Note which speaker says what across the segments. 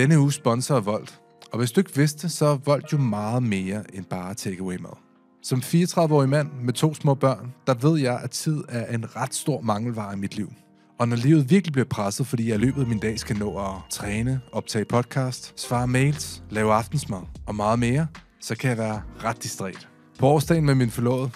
Speaker 1: Denne uge er Volt, og hvis du ikke vidste, så er Volt jo meget mere end bare takeaway mad. Som 34-årig mand med to små børn, der ved jeg, at tid er en ret stor mangelvare i mit liv. Og når livet virkelig bliver presset, fordi jeg i løbet af min dag skal nå at træne, optage podcast, svare mails, lave aftensmad og meget mere, så kan jeg være ret distræt. På årsdagen med min forlovede,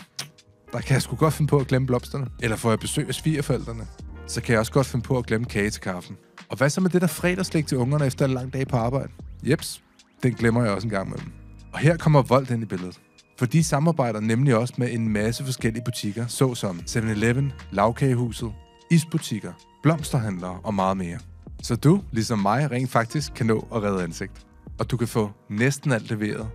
Speaker 1: der kan jeg sgu godt finde på at glemme blomsterne. Eller får jeg besøg af svigerforældrene, så kan jeg også godt finde på at glemme kage til kaffen. Og hvad så med det der fredagslæg til ungerne efter en lang dag på arbejde? Jeps, den glemmer jeg også en gang dem. Og her kommer vold ind i billedet. For de samarbejder nemlig også med en masse forskellige butikker, såsom 7-Eleven, Lavkagehuset, isbutikker, blomsterhandlere og meget mere. Så du, ligesom mig, rent faktisk kan nå at redde ansigt. Og du kan få næsten alt leveret,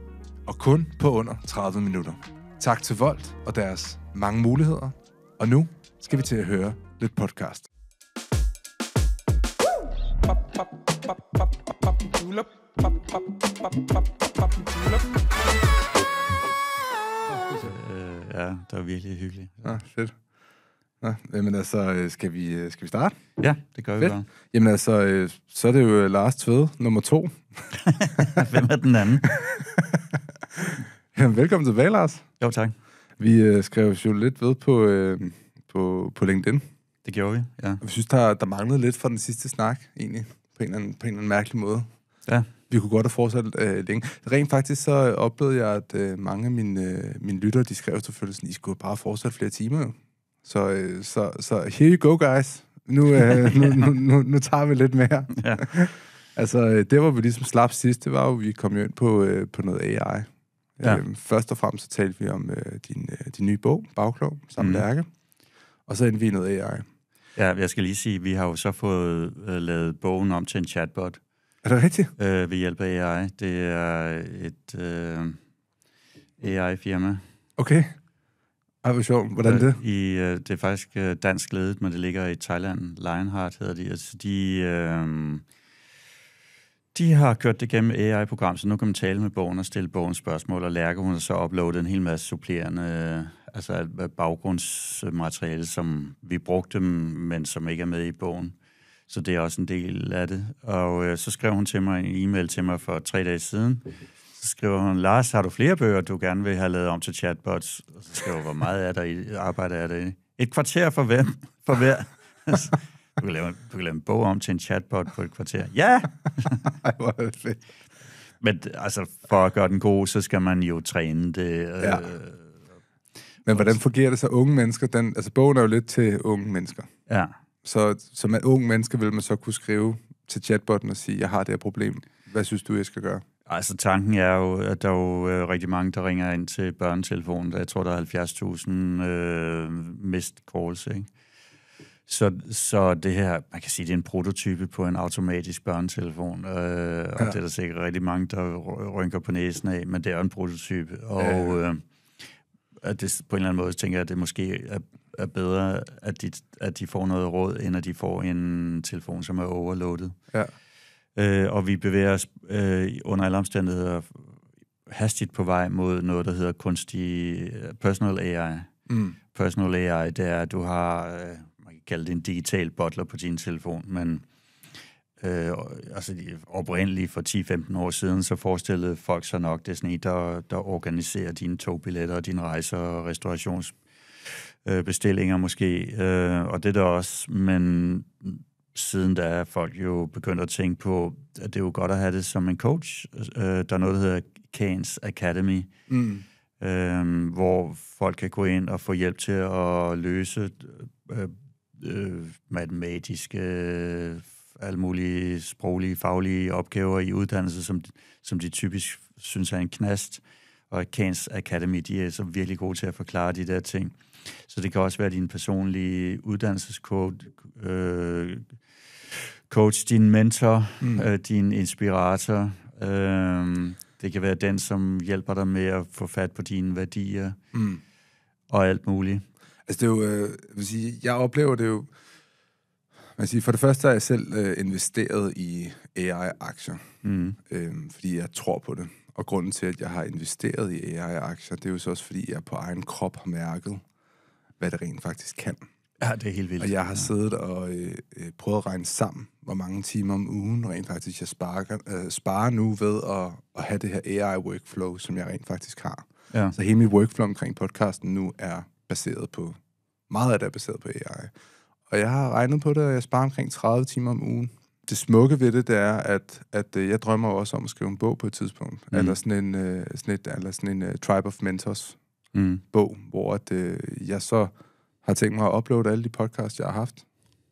Speaker 1: og kun på under 30 minutter. Tak til Volt og deres mange muligheder. Og nu skal vi til at høre lidt podcast ja, det var virkelig hyggeligt. Ja, fedt. Nå, jamen altså, øh, skal vi, øh, skal vi starte? Ja, det gør Fedt. vi bare. Jamen altså, øh, så er det jo Lars Tvede, nummer to. Hvem er den anden? jamen, velkommen tilbage, Lars. Jo, tak. Vi øh, skrev jo lidt ved på, øh, på, på LinkedIn, det gjorde vi, ja. Jeg synes, der, der manglede lidt fra den sidste snak, egentlig, på en eller anden, på en eller anden mærkelig måde. Ja. Vi kunne godt have fortsat øh, længe. Rent faktisk så oplevede jeg, at øh, mange af mine, øh, mine lyttere, de skrev selvfølgelig sådan, I skulle bare fortsætte flere timer. Så, øh, så, så here you go, guys. Nu, øh, nu, nu, nu, nu tager vi lidt mere. Ja. altså, øh, det hvor vi ligesom slap sidst, det var jo, vi kom jo ind på, øh, på noget AI. Ja. Øhm, først og fremmest så talte vi om øh, din, øh, din nye bog, Bagklog, sammen mm. Lærke og så endte
Speaker 2: vi noget AI. Ja, jeg skal lige sige, vi har jo så fået øh, lavet bogen om til en chatbot. Er det rigtigt? Øh, ved hjælp af AI. Det er et øh, AI-firma. Okay. Ej, hvor sjovt. Hvordan øh, det? I, øh, det er faktisk øh, dansk ledet, men det ligger i Thailand. Lionheart hedder de. Altså, de, øh, de har kørt det gennem AI-program, så nu kan man tale med bogen og stille bogen spørgsmål, og Lærke, hun så uploadet en hel masse supplerende altså alt øh, baggrundsmateriale, som vi brugte, men som ikke er med i bogen. Så det er også en del af det. Og øh, så skrev hun til mig en e-mail til mig for tre dage siden. Så skriver hun, Lars, har du flere bøger, du gerne vil have lavet om til chatbots? Og så skriver hvor meget er der i, arbejde er der i? Et kvarter for hvem? For hver? du, kan lave, du kan lave en bog om til en chatbot på et kvarter. Ja! Men altså, for at gøre den god, så skal man jo træne det. Øh, ja men hvordan fungerer det så unge mennesker? Den, altså bogen er jo lidt til unge mennesker. Ja.
Speaker 1: Så som en unge menneske vil man så kunne skrive til chatbotten og sige, jeg har det her problem. Hvad synes du, jeg skal gøre?
Speaker 2: Altså tanken er jo, at der er jo øh, rigtig mange, der ringer ind til børnetelefonen. Jeg tror, der er 70.000 øh, mist calls, ikke? Så, så det her, man kan sige, det er en prototype på en automatisk børnetelefon, øh, og ja. det er der sikkert rigtig mange, der rynker på næsen af, men det er en prototype. Og, Ja. Øh, at det, på en eller anden måde tænker jeg, at det måske er, er bedre, at de, at de får noget råd, end at de får en telefon, som er overloadet. Ja. Øh, og vi bevæger os øh, under alle omstændigheder hastigt på vej mod noget, der hedder kunstig personal AI. Mm. Personal AI, det er, at du har, øh, man kan kalde det en digital butler på din telefon, men Øh, altså oprindeligt for 10-15 år siden, så forestillede folk sig nok, det er sådan en, der, der organiserer dine togbilletter og dine rejser og restaurationsbestillinger øh, måske. Øh, og det der også, men siden da er folk jo begyndt at tænke på, at det er jo godt at have det som en coach. Øh, der er noget, der hedder Keynes Academy, mm. øh, hvor folk kan gå ind og få hjælp til at løse øh, øh, matematiske alle mulige sproglige, faglige opgaver i uddannelse, som, som de typisk synes er en knast. Og Kans Academy, de er så virkelig gode til at forklare de der ting. Så det kan også være din personlige uddannelsescoach, øh, coach, din mentor, mm. øh, din inspirator. Øh, det kan være den, som hjælper dig med at få fat på dine værdier mm. og alt muligt. Altså det er jo, øh, jeg, vil sige, jeg oplever det
Speaker 1: jo, man siger, for det første har jeg selv øh, investeret i AI-aktier, mm. øh, fordi jeg tror på det. Og grunden til, at jeg har investeret i AI-aktier, det er jo så også, fordi jeg på egen krop har mærket, hvad det rent faktisk kan. Ja, det er helt vildt. Og jeg har ja. siddet og øh, øh, prøvet at regne sammen, hvor mange timer om ugen rent faktisk jeg sparer, øh, sparer nu ved at, at have det her AI-workflow, som jeg rent faktisk har. Ja. Så hele mit workflow omkring podcasten nu er baseret på, meget af det er baseret på AI. Og jeg har regnet på det, og jeg sparer omkring 30 timer om ugen. Det smukke ved det, det er, at, at øh, jeg drømmer også om at skrive en bog på et tidspunkt. Mm. Eller sådan en, uh, sådan et, eller sådan en uh, Tribe of Mentors mm. bog, hvor at, uh, jeg så har tænkt mig at uploade alle de podcasts, jeg har haft.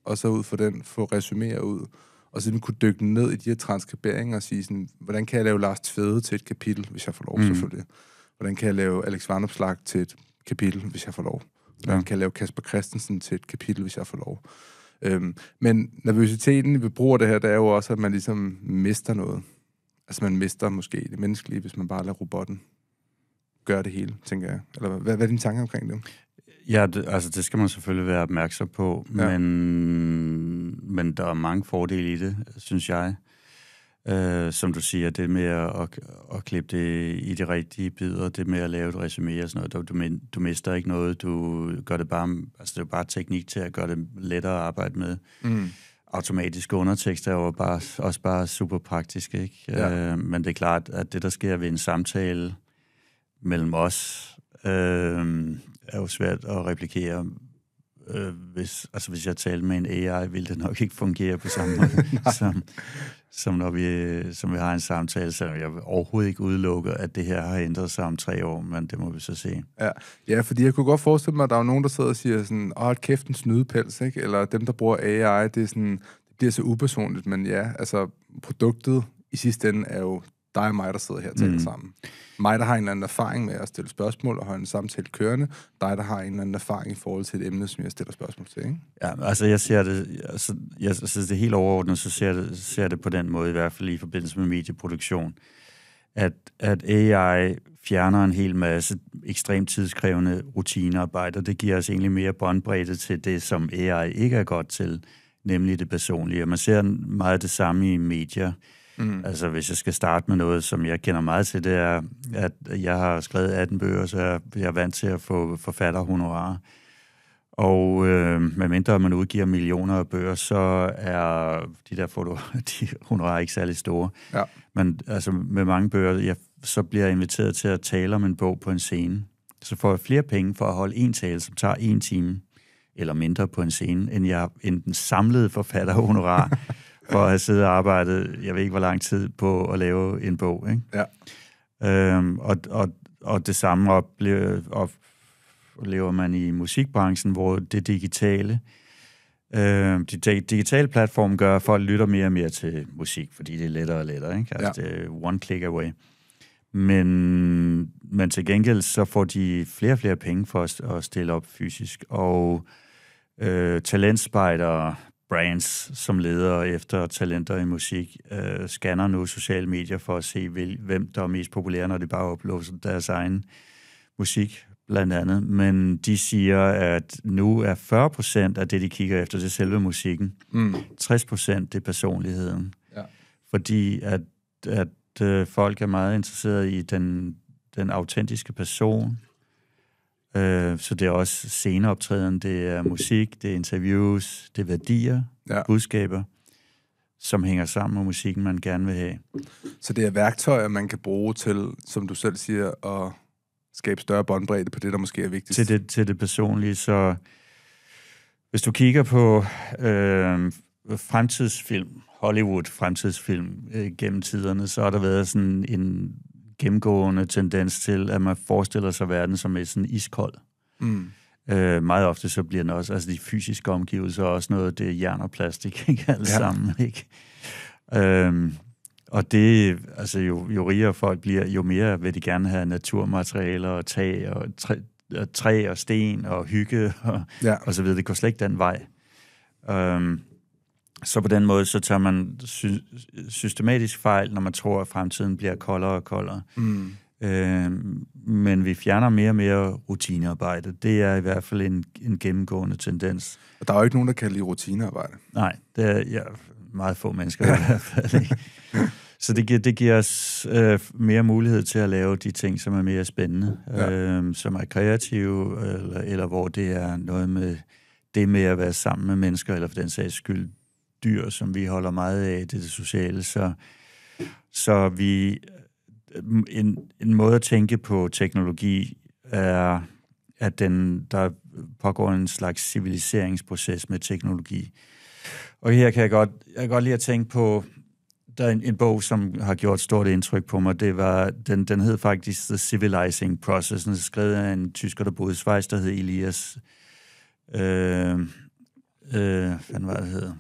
Speaker 1: Og så ud for den få resumere ud. Og så kunne dykke ned i de her transkriberinger og sige sådan, hvordan kan jeg lave Lars Tvede til et kapitel, hvis jeg får lov mm. selvfølgelig. Hvordan kan jeg lave Alex Varnopslag til et kapitel, hvis jeg får lov. Ja. Man kan lave Kasper Christensen til et kapitel, hvis jeg får lov. Øhm, men nervøsiteten ved brug af det her, det er jo også, at man ligesom mister noget. Altså man mister måske det menneskelige, hvis man bare lader robotten gøre det hele, tænker jeg. Eller hvad, hvad er dine tanker omkring det?
Speaker 2: Ja, det, altså det skal man selvfølgelig være opmærksom på, ja. men, men der er mange fordele i det, synes jeg. Øh, som du siger, det med at, at, at klippe det i de rigtige bidder, det med at lave et resume og sådan noget, du, du, du mister ikke noget, du gør det bare, altså det er bare teknik til at gøre det lettere at arbejde med. Mm. Automatiske undertekster er jo bare, også bare super praktisk, ikke? Ja. Øh, men det er klart, at det, der sker ved en samtale mellem os, øh, er jo svært at replikere øh, hvis, altså hvis jeg talte med en AI, ville det nok ikke fungere på samme måde, som, som når vi, som vi har en samtale, så jeg overhovedet ikke udelukke, at det her har ændret sig om tre år, men det må vi så se.
Speaker 1: Ja, ja fordi jeg kunne godt forestille mig, at der er nogen, der sidder og siger sådan, åh, et kæft en snydepels, ikke? Eller dem, der bruger AI, det, er sådan, det bliver så upersonligt, men ja, altså produktet i sidste ende er jo dig og mig, der sidder her og taler mm. sammen. Mig, der har en eller anden erfaring med at stille spørgsmål og holde en samtale kørende. Dig, der har en eller anden erfaring i forhold til et emne, som jeg stiller spørgsmål til. Ikke?
Speaker 2: Ja, altså jeg ser det, altså, jeg synes det helt overordnet, så ser det, ser det på den måde, i hvert fald i forbindelse med medieproduktion, at, at AI fjerner en hel masse ekstremt tidskrævende og Det giver os egentlig mere båndbredde til det, som AI ikke er godt til, nemlig det personlige. Og man ser meget det samme i medier. Mm. Altså, hvis jeg skal starte med noget, som jeg kender meget til, det er, at jeg har skrevet 18 bøger, så jeg, er vant til at få forfatterhonorarer. Og øh, medmindre man udgiver millioner af bøger, så er de der foto, de honorarer ikke særlig store. Ja. Men altså, med mange bøger, jeg, så bliver jeg inviteret til at tale om en bog på en scene. Så får jeg flere penge for at holde en tale, som tager en time eller mindre på en scene, end, jeg, end den samlede forfatter honorar for at have siddet og arbejdet, jeg ved ikke hvor lang tid, på at lave en bog. Ikke? Ja. Øhm, og, og, og det samme oplever, man i musikbranchen, hvor det digitale, øh, de digitale platform gør, at folk lytter mere og mere til musik, fordi det er lettere og lettere. Ikke? Altså, ja. det er one click away. Men, men til gengæld så får de flere og flere penge for at, at stille op fysisk, og øh, talentspejder brands som leder efter talenter i musik, øh, scanner nu sociale medier for at se, hvem der er mest populære, når de bare uploader deres egen musik, blandt andet. Men de siger, at nu er 40 af det, de kigger efter, det er selve musikken. Mm. 60 det er personligheden. Ja. Fordi at, at øh, folk er meget interesseret i den, den autentiske person, Øh, så det er også sceneoptræden, det er musik, det er interviews, det er værdier, ja. budskaber, som hænger sammen med musikken, man gerne vil have. Så det er værktøjer, man kan bruge til, som du selv siger, at skabe større båndbredde på det, der måske er vigtigt? Til det, til det personlige, så hvis du kigger på øh, fremtidsfilm, Hollywood fremtidsfilm øh, gennem tiderne, så har der været sådan en gennemgående tendens til, at man forestiller sig verden som et sådan iskold. Mm. Øh, meget ofte så bliver den også, altså de fysiske omgivelser også noget, det er jern og plastik, ikke alle ja. sammen, ikke? Øhm, og det, altså jo, jo rigere folk bliver, jo mere vil de gerne have naturmaterialer og tag og træ, og, træ og sten og hygge og, ja. og så videre. Det går slet ikke den vej. Øhm, så på den måde, så tager man sy- systematisk fejl, når man tror, at fremtiden bliver koldere og koldere. Mm. Øh, men vi fjerner mere og mere rutinearbejde. Det er i hvert fald en, en gennemgående tendens. Og der er jo ikke nogen, der kan lide rutinearbejde. Nej, det er ja, meget få mennesker i hvert fald ikke. Så det giver, det giver os øh, mere mulighed til at lave de ting, som er mere spændende, ja. øh, som er kreative, eller, eller hvor det er noget med det med at være sammen med mennesker, eller for den sags skyld dyr, som vi holder meget af, det, det sociale. Så, så vi, en, en måde at tænke på teknologi er, at den, der pågår en slags civiliseringsproces med teknologi. Og her kan jeg godt, jeg kan godt lide at tænke på, der er en, en bog, som har gjort stort indtryk på mig. Det var, den, den hed faktisk The Civilizing Process. Den er skrevet af en tysker, der boede i Schweiz, der hed Elias... Øh, øh, hvad var det hedder?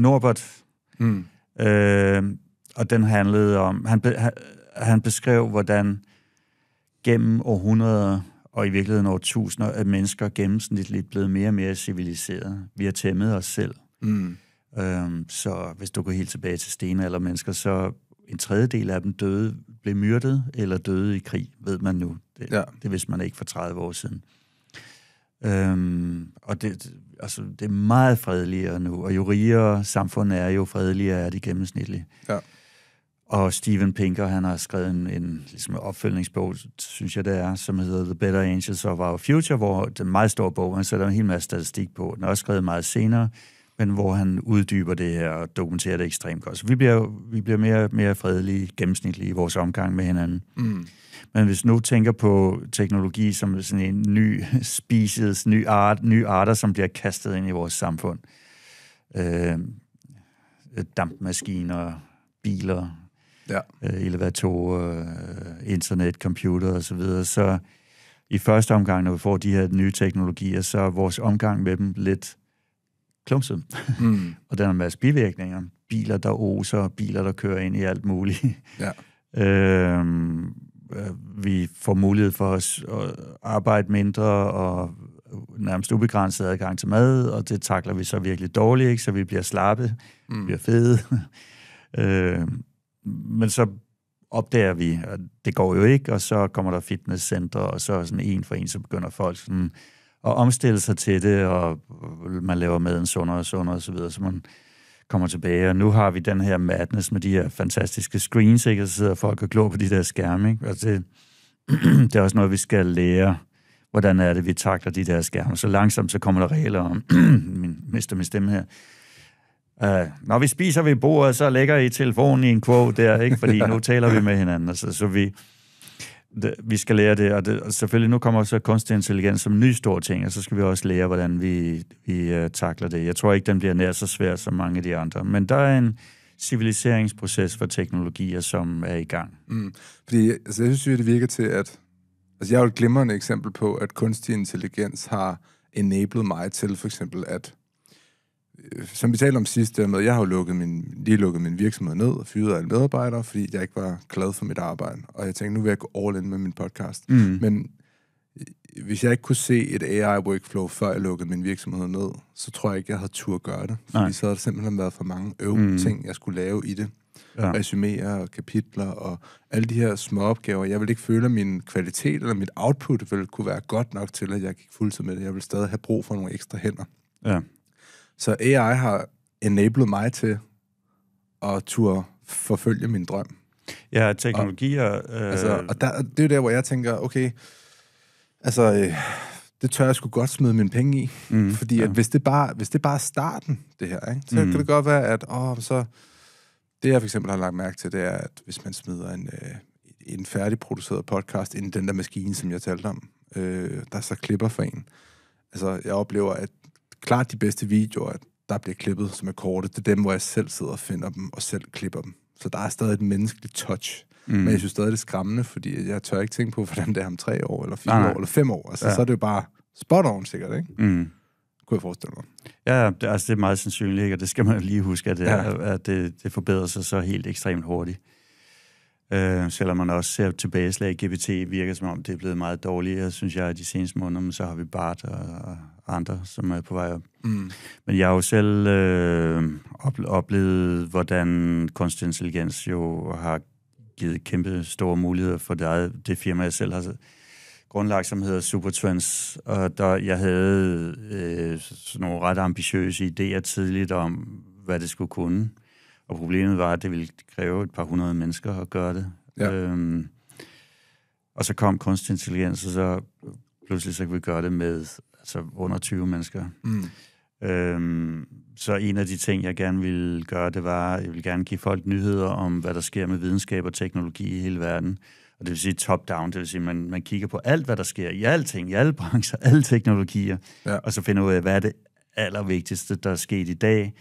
Speaker 2: Norbert. Mm. Øh, og den handlede om... Han, be, han, han beskrev, hvordan gennem århundreder og i virkeligheden årtusinder at mennesker gennemsnitligt blevet mere og mere civiliseret. Vi har tæmmet os selv. Mm. Øhm, så hvis du går helt tilbage til stene eller mennesker, så en tredjedel af dem døde, blev myrdet eller døde i krig, ved man nu. Det, ja. det vidste man ikke for 30 år siden. Øhm, og det, altså, det er meget fredeligere nu, og jo rigere samfundet er, jo fredeligere er det gennemsnitligt. Ja. Og Steven Pinker, han har skrevet en, en ligesom opfølgningsbog, synes jeg det er, som hedder The Better Angels of Our Future, hvor den meget stor bog, han sætter en hel masse statistik på. Den er også skrevet meget senere men hvor han uddyber det her og dokumenterer det ekstremt godt. Så vi bliver, vi bliver mere, mere fredelige gennemsnitlige i vores omgang med hinanden. Mm. Men hvis nu tænker på teknologi som sådan en ny species, ny art, nye arter, som bliver kastet ind i vores samfund. Øh, dampmaskiner, biler, ja. øh, elevatorer, øh, internet, computer osv., så, videre. så i første omgang, når vi får de her nye teknologier, så er vores omgang med dem lidt klumset. Mm. og der er en masse bivirkninger. Biler, der oser, biler, der kører ind i alt muligt. Ja. øhm, øh, vi får mulighed for at arbejde mindre og nærmest ubegrænset adgang til mad, og det takler vi så virkelig dårligt, ikke? så vi bliver slappe, mm. vi bliver fede. øh, men så opdager vi, at det går jo ikke, og så kommer der fitnesscenter, og så sådan en for en, så begynder folk sådan, øh, at omstille sig til det, og man laver maden sundere og sundere osv., så, videre, så man kommer tilbage. Og nu har vi den her madness med de her fantastiske screens, ikke? Og så sidder folk og glor på de der skærme, ikke? Altså, det, det er også noget, vi skal lære hvordan er det, vi takler de der skærme. Så langsomt, så kommer der regler om, min, mister min stemme her. Uh, når vi spiser ved bordet, så lægger I telefonen i en kvog der, ikke? fordi nu taler vi med hinanden. Altså, så vi, det, vi skal lære det, og, det, og selvfølgelig nu kommer så kunstig intelligens som en ny stor ting, og så skal vi også lære, hvordan vi, vi uh, takler det. Jeg tror ikke, den bliver nær så svær som mange af de andre, men der er en civiliseringsproces for teknologier, som er i gang.
Speaker 1: Mm. Fordi altså, jeg synes jo, det virker til, at altså, jeg er jo et glimrende eksempel på, at kunstig intelligens har enablet mig til for eksempel at som vi talte om sidst, med, jeg har jo lukket min, lige lukket min virksomhed ned og fyret alle medarbejdere, fordi jeg ikke var glad for mit arbejde. Og jeg tænkte, nu vil jeg gå all in med min podcast. Mm. Men øh, hvis jeg ikke kunne se et AI-workflow, før jeg lukkede min virksomhed ned, så tror jeg ikke, jeg havde tur at gøre det. Fordi Nej. så havde der simpelthen været for mange øv mm. ting, jeg skulle lave i det. Ja. Resumere og kapitler og alle de her små opgaver. Jeg ville ikke føle, at min kvalitet eller mit output ville kunne være godt nok til, at jeg gik fuldtid med det. Jeg ville stadig have brug for nogle ekstra hænder. Ja. Så AI har enabled mig til at turde forfølge
Speaker 2: min drøm. Ja, teknologier... Og, øh... altså, og
Speaker 1: der, det er der, hvor jeg tænker, okay, altså, øh, det tør jeg sgu godt smide mine penge i. Mm, fordi ja. at hvis, det bare, hvis det bare er starten, det her, ikke, så mm. kan det godt være, at åh, så... Det, jeg for eksempel har lagt mærke til, det er, at hvis man smider en, øh, en færdigproduceret podcast ind i den der maskine, som jeg talte om, øh, der så klipper for en. Altså, jeg oplever, at klart de bedste videoer, der bliver klippet, som er korte, det er dem, hvor jeg selv sidder og finder dem, og selv klipper dem. Så der er stadig et menneskeligt touch. Mm. Men jeg synes stadig, det er skræmmende, fordi jeg tør ikke tænke på, hvordan det er om tre år, eller fire nej, nej. år, eller fem år. Altså, ja. så er det jo bare spot on sikkert, ikke? Mm. Kunne jeg forestille mig.
Speaker 2: Ja, det, altså, det er meget sandsynligt, ikke? og det skal man lige huske, at det, ja. at det, det forbedrer sig så helt ekstremt hurtigt. Øh, selvom man også ser tilbageslag i GPT, virker som om det er blevet meget dårligere, synes jeg, de seneste måneder, men så har vi BART og, og andre, som er på vej op. Mm. Men jeg har jo selv øh, oplevet, hvordan kunstig intelligens jo har givet kæmpe store muligheder for det, det firma, jeg selv har grundlagt, som hedder Supertrends, og der jeg havde øh, sådan nogle ret ambitiøse idéer tidligt om, hvad det skulle kunne. Øh, og problemet var, at det ville kræve et par hundrede mennesker at gøre det. Ja. Øhm, og så kom kunstig intelligens, og så pludselig så kunne vi gøre det med altså under 20 mennesker. Mm. Øhm, så en af de ting, jeg gerne ville gøre, det var, at jeg ville gerne give folk nyheder om, hvad der sker med videnskab og teknologi i hele verden. Og det vil sige top-down, det vil sige, man, man kigger på alt, hvad der sker i alting, i alle brancher, alle teknologier, ja. og så finder ud af, hvad er det allervigtigste, der er sket i dag,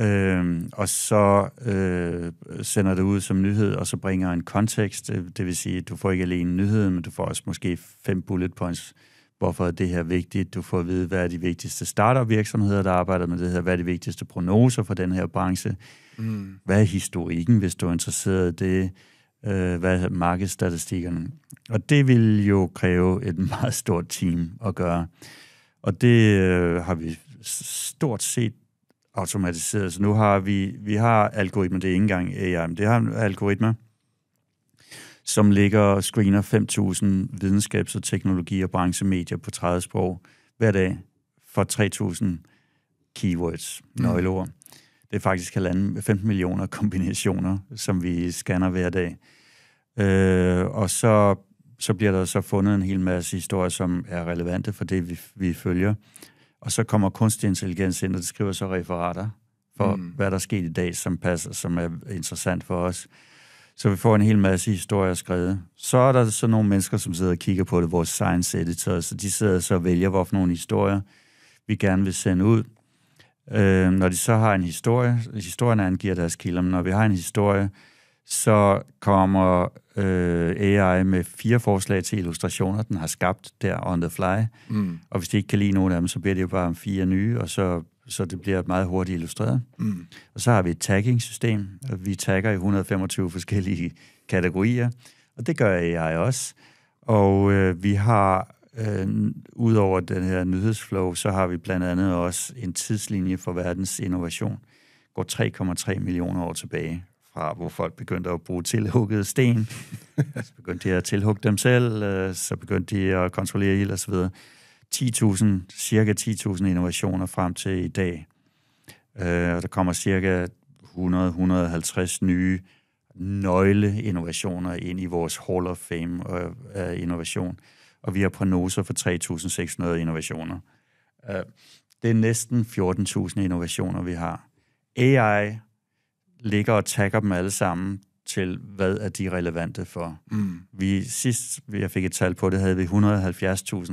Speaker 2: øh, og så øh, sender det ud som nyhed, og så bringer en kontekst, øh, det vil sige, at du får ikke alene nyheden, men du får også måske fem bullet points, hvorfor er det her vigtigt, du får at vide, hvad er de vigtigste startup-virksomheder, der arbejder med det her, hvad er de vigtigste prognoser for den her branche, mm. hvad er historikken, hvis du er interesseret i det, øh, hvad er markedsstatistikkerne. Og det vil jo kræve et meget stort team at gøre. Og det øh, har vi stort set automatiseret. Så nu har vi, vi har algoritmer, det er ikke engang AI, men det har algoritmer, som ligger og screener 5.000 videnskabs- og teknologi- og branchemedier på 30 sprog hver dag for 3.000 keywords, mm. nøgleord. Mm. Det er faktisk 15 millioner kombinationer, som vi scanner hver dag. Øh, og så, så bliver der så fundet en hel masse historier, som er relevante for det, vi, vi følger. Og så kommer kunstig intelligens ind, og det skriver så referater for, mm. hvad der er sket i dag, som, passer, som er interessant for os. Så vi får en hel masse historier skrevet. Så er der så nogle mennesker, som sidder og kigger på det, vores science editor, så de sidder så og vælger, hvorfor nogle historier vi gerne vil sende ud. Øh, når de så har en historie, historien angiver deres kilder, men når vi har en historie, så kommer øh, AI med fire forslag til illustrationer, den har skabt der on the fly. Mm. Og hvis de ikke kan lide nogen af dem, så bliver det jo bare fire nye, og så, så det bliver meget hurtigt illustreret. Mm. Og så har vi et tagging-system. Vi tagger i 125 forskellige kategorier, og det gør AI også. Og øh, vi har, øh, ud over den her nyhedsflow, så har vi blandt andet også en tidslinje for verdens innovation. Går 3,3 millioner år tilbage, fra, hvor folk begyndte at bruge tilhuggede sten. så begyndte de at tilhugge dem selv, øh, så begyndte de at kontrollere ild osv. 10.000, cirka 10.000 innovationer frem til i dag. Øh, og der kommer cirka 100-150 nye nøgleinnovationer ind i vores Hall of Fame øh, af innovation. Og vi har prognoser for 3.600 innovationer. det er næsten 14.000 innovationer, vi har. AI ligger og tagger dem alle sammen til, hvad er de relevante for. Mm. Vi, sidst jeg fik et tal på det, havde vi 170.000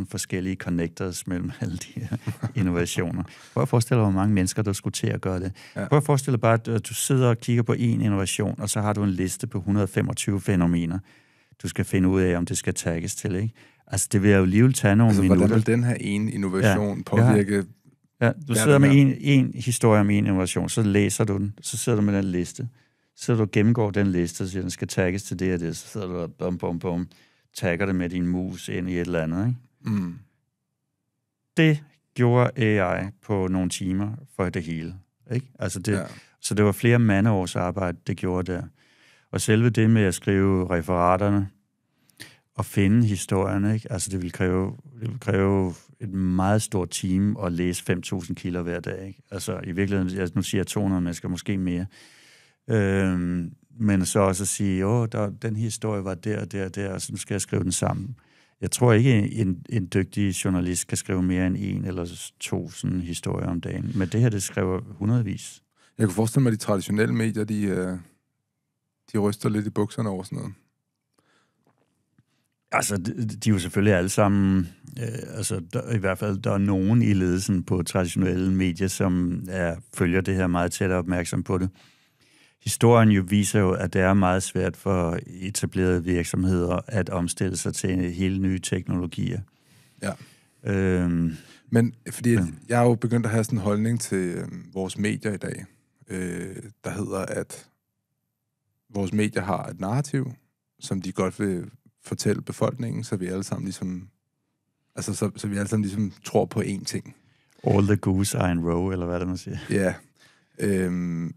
Speaker 2: forskellige connectors mellem alle de her innovationer. Prøv at forestille dig, hvor mange mennesker, der skulle til at gøre det. Ja. Prøv at forestille dig bare, at du sidder og kigger på en innovation, og så har du en liste på 125 fænomener, du skal finde ud af, om det skal tagges til. Ikke? Altså, det vil jo alligevel tage nogle altså, minutter. hvordan vil den her ene innovation ja. påvirke Ja, du sidder med en, en historie om en innovation, så læser du den, så sidder du med den liste, så du gennemgår den liste, så siger, den skal tagges til det og det, så sidder du og bum, bum, bum, tagger det med din mus ind i et eller andet, ikke? Mm. Det gjorde AI på nogle timer for det hele, ikke? Altså det, ja. Så det var flere mandeårs arbejde, det gjorde der. Og selve det med at skrive referaterne og finde historierne, ikke? Altså det ville kræve, det ville kræve et meget stort team og læse 5.000 kilder hver dag. Ikke? Altså i virkeligheden, jeg nu siger jeg 200 mennesker, måske mere. Øhm, men så også at sige, åh, der, den historie var der og der og der, og så nu skal jeg skrive den sammen. Jeg tror ikke, en, en dygtig journalist kan skrive mere end en eller to sådan, historier om dagen. Men det her, det skriver hundredvis. Jeg kunne forestille mig, at de traditionelle medier, de, øh, de ryster lidt i bukserne over sådan noget. Altså, de, de er jo selvfølgelig alle sammen, øh, altså der, i hvert fald, der er nogen i ledelsen på traditionelle medier, som er, følger det her meget tæt og opmærksom på det. Historien jo viser jo, at det er meget svært for etablerede virksomheder at omstille sig til en hele nye teknologier. Ja. Øhm, Men fordi ja. jeg er jo begyndt at have sådan en holdning
Speaker 1: til øh, vores medier i dag, øh, der hedder, at vores medier har et narrativ, som de godt vil fortælle befolkningen, så vi alle sammen ligesom, altså, så, så vi alle sammen ligesom tror på én ting. All the goose are in row,
Speaker 2: eller hvad det man siger.
Speaker 1: Ja. Øhm,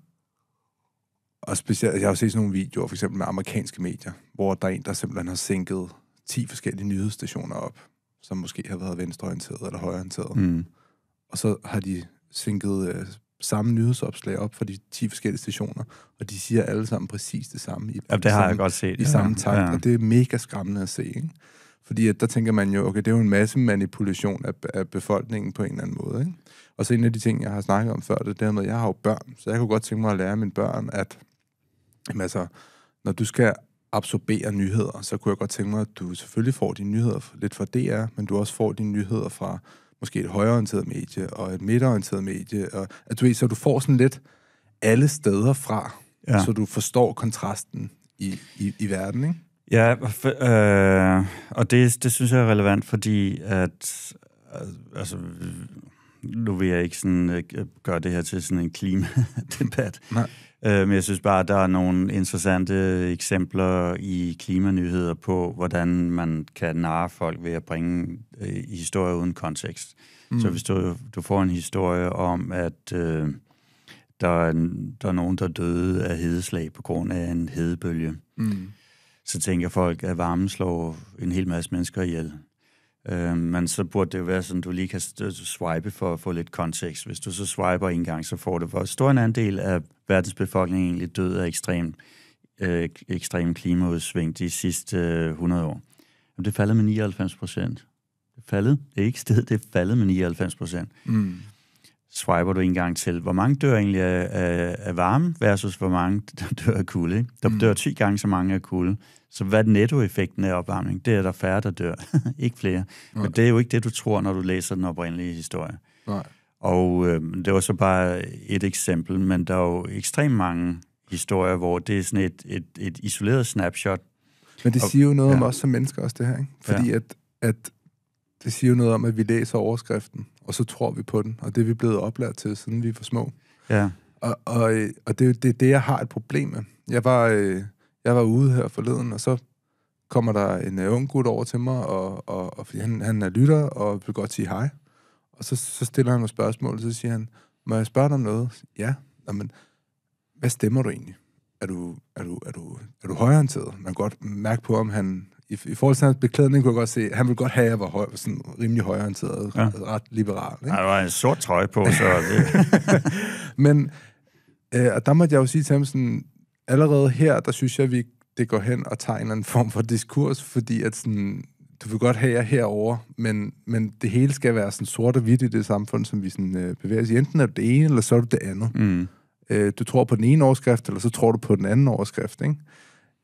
Speaker 1: og specielt, jeg har set sådan nogle videoer, for eksempel med amerikanske medier, hvor der er en, der simpelthen har sænket 10 forskellige nyhedsstationer op, som måske har været venstreorienteret eller højreorienteret. Mm. Og så har de sænket øh, samme nyhedsopslag op for de 10 forskellige stationer, og de siger alle sammen præcis det samme. I, ja, det har samme, jeg godt set. I ja. samme takt, ja. og det er mega skræmmende at se, ikke? Fordi at der tænker man jo, okay, det er jo en masse manipulation af, af befolkningen på en eller anden måde, ikke? Og så en af de ting, jeg har snakket om før, det er med, at jeg har jo børn, så jeg kunne godt tænke mig at lære mine børn, at jamen altså, når du skal absorbere nyheder, så kunne jeg godt tænke mig, at du selvfølgelig får dine nyheder lidt fra DR, men du også får dine nyheder fra måske et højreorienteret medie, og et midterorienteret medie, og, at du ved, så du får sådan lidt alle steder fra, ja. så du forstår kontrasten i, i, i verden, ikke?
Speaker 2: Ja, øh, og det, det synes jeg er relevant, fordi at, øh, altså, nu vil jeg ikke sådan, øh, gøre det her til sådan en klimadebat, Nej. Øh, men jeg synes bare, at der er nogle interessante eksempler i klimanyheder på, hvordan man kan narre folk ved at bringe øh, historier uden kontekst. Mm. Så hvis du, du får en historie om, at øh, der, er, der er nogen, der døde af hedeslag på grund af en hedebølge, mm. så tænker folk, at varmen slår en hel masse mennesker ihjel. Øh, men så burde det jo være sådan, du lige kan swipe for at få lidt kontekst. Hvis du så swiper en gang, så får du, hvor stor en andel af verdens befolkning egentlig død af ekstrem, øh, ekstrem klimaudsving de sidste øh, 100 år. Jamen, det faldet med 99 procent. Det faldet. Det er ikke sted, det faldet med 99 procent. Mm swiper du en gang til, hvor mange dør egentlig af, af, af varme versus hvor mange dør af kulde. Ikke? Der mm. dør 10 gange så mange af kulde. Så hvad er nettoeffekten af opvarmning? Det er der færre, der dør. ikke flere. Okay. Men det er jo ikke det, du tror, når du læser den oprindelige historie. Nej. Og øh, det var så bare et eksempel, men der er jo ekstremt mange historier, hvor det er sådan et, et, et isoleret snapshot. Men det siger jo noget og, ja. om os
Speaker 1: som mennesker også, det her. Ikke? Fordi ja. at, at det siger jo noget om, at vi læser overskriften, og så tror vi på den, og det er vi blevet oplært til, siden vi var små. Ja. Og, og, øh, og det er det, det, jeg har et problem med. Jeg var, øh, jeg var ude her forleden, og så kommer der en øh, ung gut over til mig, og, og, og han, han er lytter, og vil godt sige hej. Og så, så stiller han mig spørgsmål, og så siger han, må jeg spørge dig om noget? Ja. Jamen, men, hvad stemmer du egentlig? Er du, er du, er du, er du højorienteret? Man kan godt mærke på, om han i, i forhold til hans beklædning kunne jeg godt se, han ville godt have, at jeg var høj, sådan rimelig højorienteret, ja. ret, liberal.
Speaker 2: Ikke? Ja, der var en sort trøje på, så det...
Speaker 1: Men øh, og der måtte jeg jo sige til ham sådan, allerede her, der synes jeg, vi det går hen og tager en eller anden form for diskurs, fordi at sådan, du vil godt have jer herover, men, men det hele skal være sådan sort og hvidt i det samfund, som vi sådan, øh, bevæger os i. Enten er det ene, eller så er det det andet. Mm. Øh, du tror på den ene overskrift, eller så tror du på den anden overskrift. Ikke?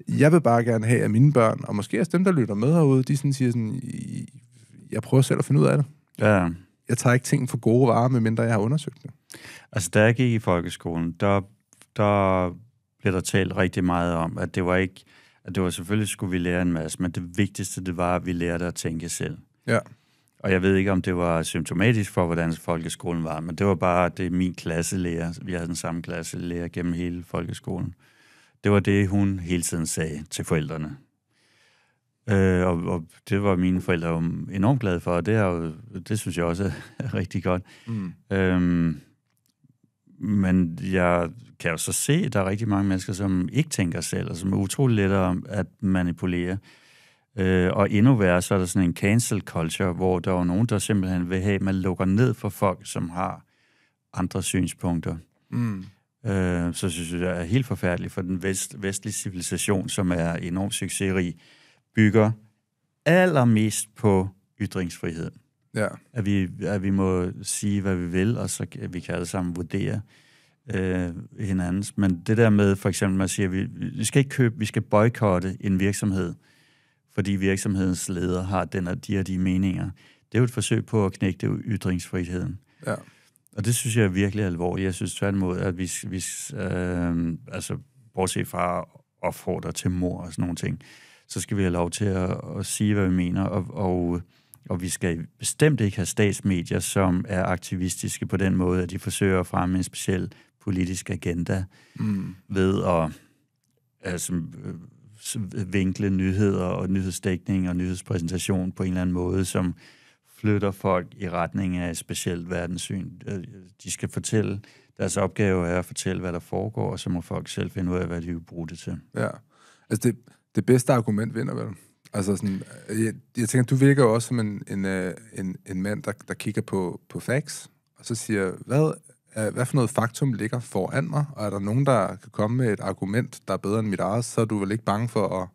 Speaker 1: Jeg vil bare gerne have, at mine børn, og måske også dem, der lytter med herude, de sådan siger sådan, jeg prøver selv at finde ud af det. Ja. Jeg tager ikke ting for gode varer, medmindre jeg har undersøgt det.
Speaker 2: Altså, da jeg gik i folkeskolen, der, der blev der talt rigtig meget om, at det var ikke... At det var selvfølgelig, skulle vi lære en masse, men det vigtigste, det var, at vi lærte at tænke selv. Ja. Og jeg ved ikke, om det var symptomatisk for, hvordan folkeskolen var, men det var bare, det er min klasselærer. Vi har den samme klasselærer gennem hele folkeskolen. Det var det, hun hele tiden sagde til forældrene. Øh, og, og det var mine forældre jo enormt glade for, og det, er jo, det synes jeg også er rigtig godt. Mm. Øhm, men jeg kan jo så se, at der er rigtig mange mennesker, som ikke tænker selv, og som er utrolig lettere at manipulere. Øh, og endnu værre, så er der sådan en cancel culture, hvor der er nogen, der simpelthen vil have, at man lukker ned for folk, som har andre synspunkter. Mm øh, så synes jeg, er helt forfærdeligt for den vest, vestlige civilisation, som er enormt succesrig, bygger allermest på ytringsfriheden. Ja. At, vi, at vi må sige, hvad vi vil, og så at vi kan alle sammen vurdere øh, hinandens. Men det der med, for eksempel, man siger, at vi, vi skal ikke købe, vi skal boykotte en virksomhed, fordi virksomhedens leder har den og de og de meninger. Det er jo et forsøg på at knække ytringsfriheden. Ja. Og det synes jeg er virkelig alvorligt. Jeg synes tværtimod, at vi, vi øh, altså, bortset fra at opfordre til mor og sådan nogle ting, så skal vi have lov til at, at sige, hvad vi mener, og, og, og vi skal bestemt ikke have statsmedier, som er aktivistiske på den måde, at de forsøger at fremme en speciel politisk agenda mm. ved at altså, øh, vinkle nyheder og nyhedsdækning og nyhedspræsentation på en eller anden måde, som flytter folk i retning af et specielt verdenssyn. Øh, de skal fortælle, deres opgave er at fortælle, hvad der foregår, og så må folk selv finde ud af, hvad de vil bruge det til. Ja,
Speaker 1: altså det, det bedste argument vinder vel. Altså sådan, øh, jeg, jeg tænker, du virker jo også som en, en, øh, en, en mand, der, der kigger på, på facts, og så siger, hvad, hvad for noget faktum ligger foran mig, og er der nogen, der kan komme med et argument, der er bedre end mit eget,
Speaker 2: så er du vel ikke bange for at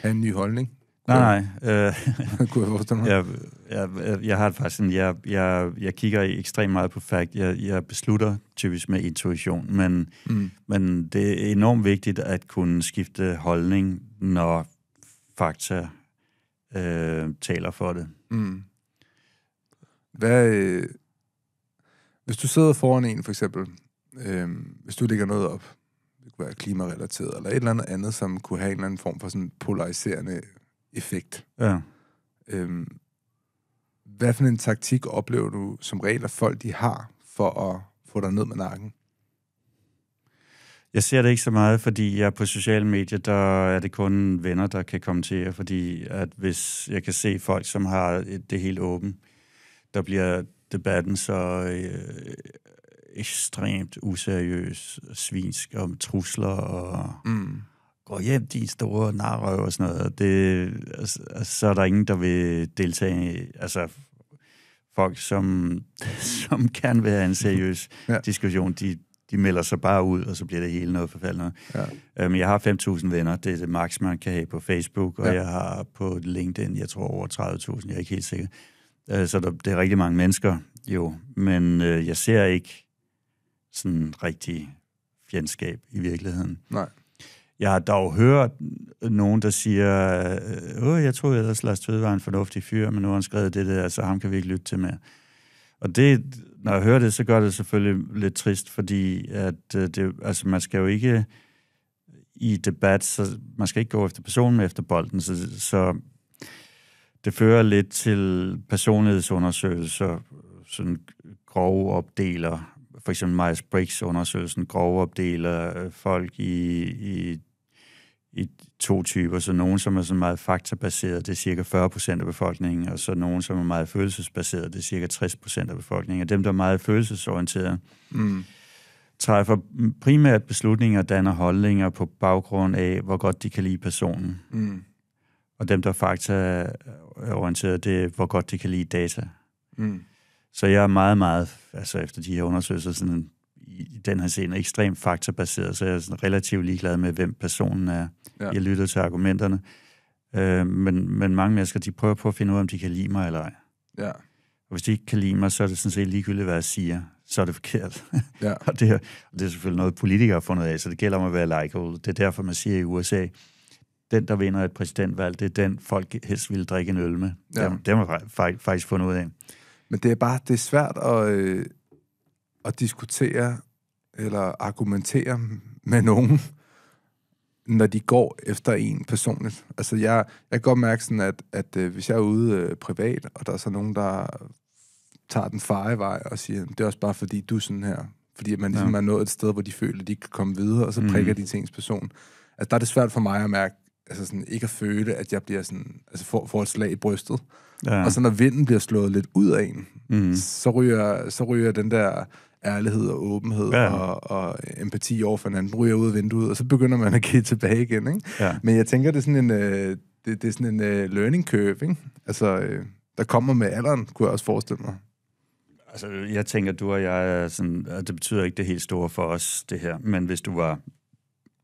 Speaker 2: have en ny holdning? Nej, nej. Øh, jeg Jeg, jeg, jeg har det faktisk sådan, jeg, jeg, jeg kigger ekstremt meget på fakt. Jeg, jeg beslutter typisk med intuition, men, mm. men det er enormt vigtigt at kunne skifte holdning, når fakta øh, taler for det. Mm. Hvad, øh, hvis du sidder foran
Speaker 1: en, for eksempel, øh, hvis du lægger noget op, det kunne være klimarelateret, eller et eller andet andet, som kunne have en eller anden form for sådan polariserende effekt. Ja. Øhm, hvad for en taktik oplever du som regel, at folk de har for at
Speaker 2: få dig ned med nakken? Jeg ser det ikke så meget, fordi jeg på sociale medier, der er det kun venner, der kan komme til jer, fordi at hvis jeg kan se folk, som har det helt åbent, der bliver debatten så øh, ekstremt useriøs, svinsk om trusler og... Mm gå hjem, de store narrøv og sådan noget. Det, altså, så er der ingen, der vil deltage. Altså, folk, som, som kan være en seriøs ja. diskussion, de, de melder sig bare ud, og så bliver det hele noget forfaldende. Ja. Øhm, jeg har 5.000 venner, det er det maks, man kan have på Facebook, og ja. jeg har på LinkedIn, jeg tror over 30.000, jeg er ikke helt sikker. Øh, så der, det er rigtig mange mennesker, jo. Men øh, jeg ser ikke sådan rigtig fjendskab i virkeligheden. Nej. Jeg har dog hørt nogen, der siger, øh, jeg tror ellers Lars Tøde var en fornuftig fyr, men nu har han skrevet det der, så ham kan vi ikke lytte til mere. Og det, når jeg hører det, så gør det selvfølgelig lidt trist, fordi at øh, det, altså, man skal jo ikke i debat, så man skal ikke gå efter personen, men efter bolden, så, så det fører lidt til personlighedsundersøgelser, sådan grove opdeler, for eksempel Myers-Briggs-undersøgelsen, grove opdeler øh, folk i, i i to typer, så nogen, som er sådan meget faktabaseret, det er cirka 40 procent af befolkningen, og så nogen, som er meget følelsesbaseret, det er cirka 60 procent af befolkningen. Og dem, der er meget følelsesorienterede, mm. træffer primært beslutninger og danner holdninger på baggrund af, hvor godt de kan lide personen. Mm. Og dem, der er faktaorienterede, det er, hvor godt de kan lide data. Mm. Så jeg er meget, meget, altså efter de her undersøgelser, sådan i den her scene ekstremt faktabaseret, så jeg er sådan relativt ligeglad med, hvem personen er. Ja. Jeg lytter til argumenterne. Øh, men, men mange mennesker, de prøver på at finde ud af, om de kan lide mig eller ej. Ja. Og hvis de ikke kan lide mig, så er det sådan set ligegyldigt, hvad jeg siger. Så er det forkert. Ja. og, det, og det er selvfølgelig noget, politikere har fundet af, så det gælder om at være likeable. Det er derfor, man siger i USA, den, der vinder et præsidentvalg, det er den, folk helst vil drikke en øl med. Ja. Det, det har man faktisk fundet ud af.
Speaker 1: Men det er bare det er
Speaker 2: svært at, øh, at
Speaker 1: diskutere eller argumentere med nogen, når de går efter en personligt. Altså, jeg, jeg kan godt mærke sådan, at, at øh, hvis jeg er ude øh, privat, og der er så nogen, der tager den farevej og siger, det er også bare fordi, du er sådan her. Fordi man ligesom ja. er nået et sted, hvor de føler, at de kan komme videre, og så mhm. prikker mm. de til ens person. Altså, der er det svært for mig at mærke, altså sådan, ikke at føle, at jeg bliver sådan, altså får, får et slag i brystet. Ja. Og så når vinden bliver slået lidt ud af en, mm. så, ryger, så ryger den der ærlighed og åbenhed ja. og, og empati over for hinanden, ryger ud af vinduet, og så begynder man at give tilbage igen. Ikke? Ja. Men jeg tænker, det er sådan en, øh, det, det er sådan en øh, learning curve. Ikke? Altså, øh, der kommer med alderen, kunne jeg også forestille mig.
Speaker 2: Altså, jeg tænker, du og jeg er sådan, det betyder ikke det helt store for os, det her. Men hvis du var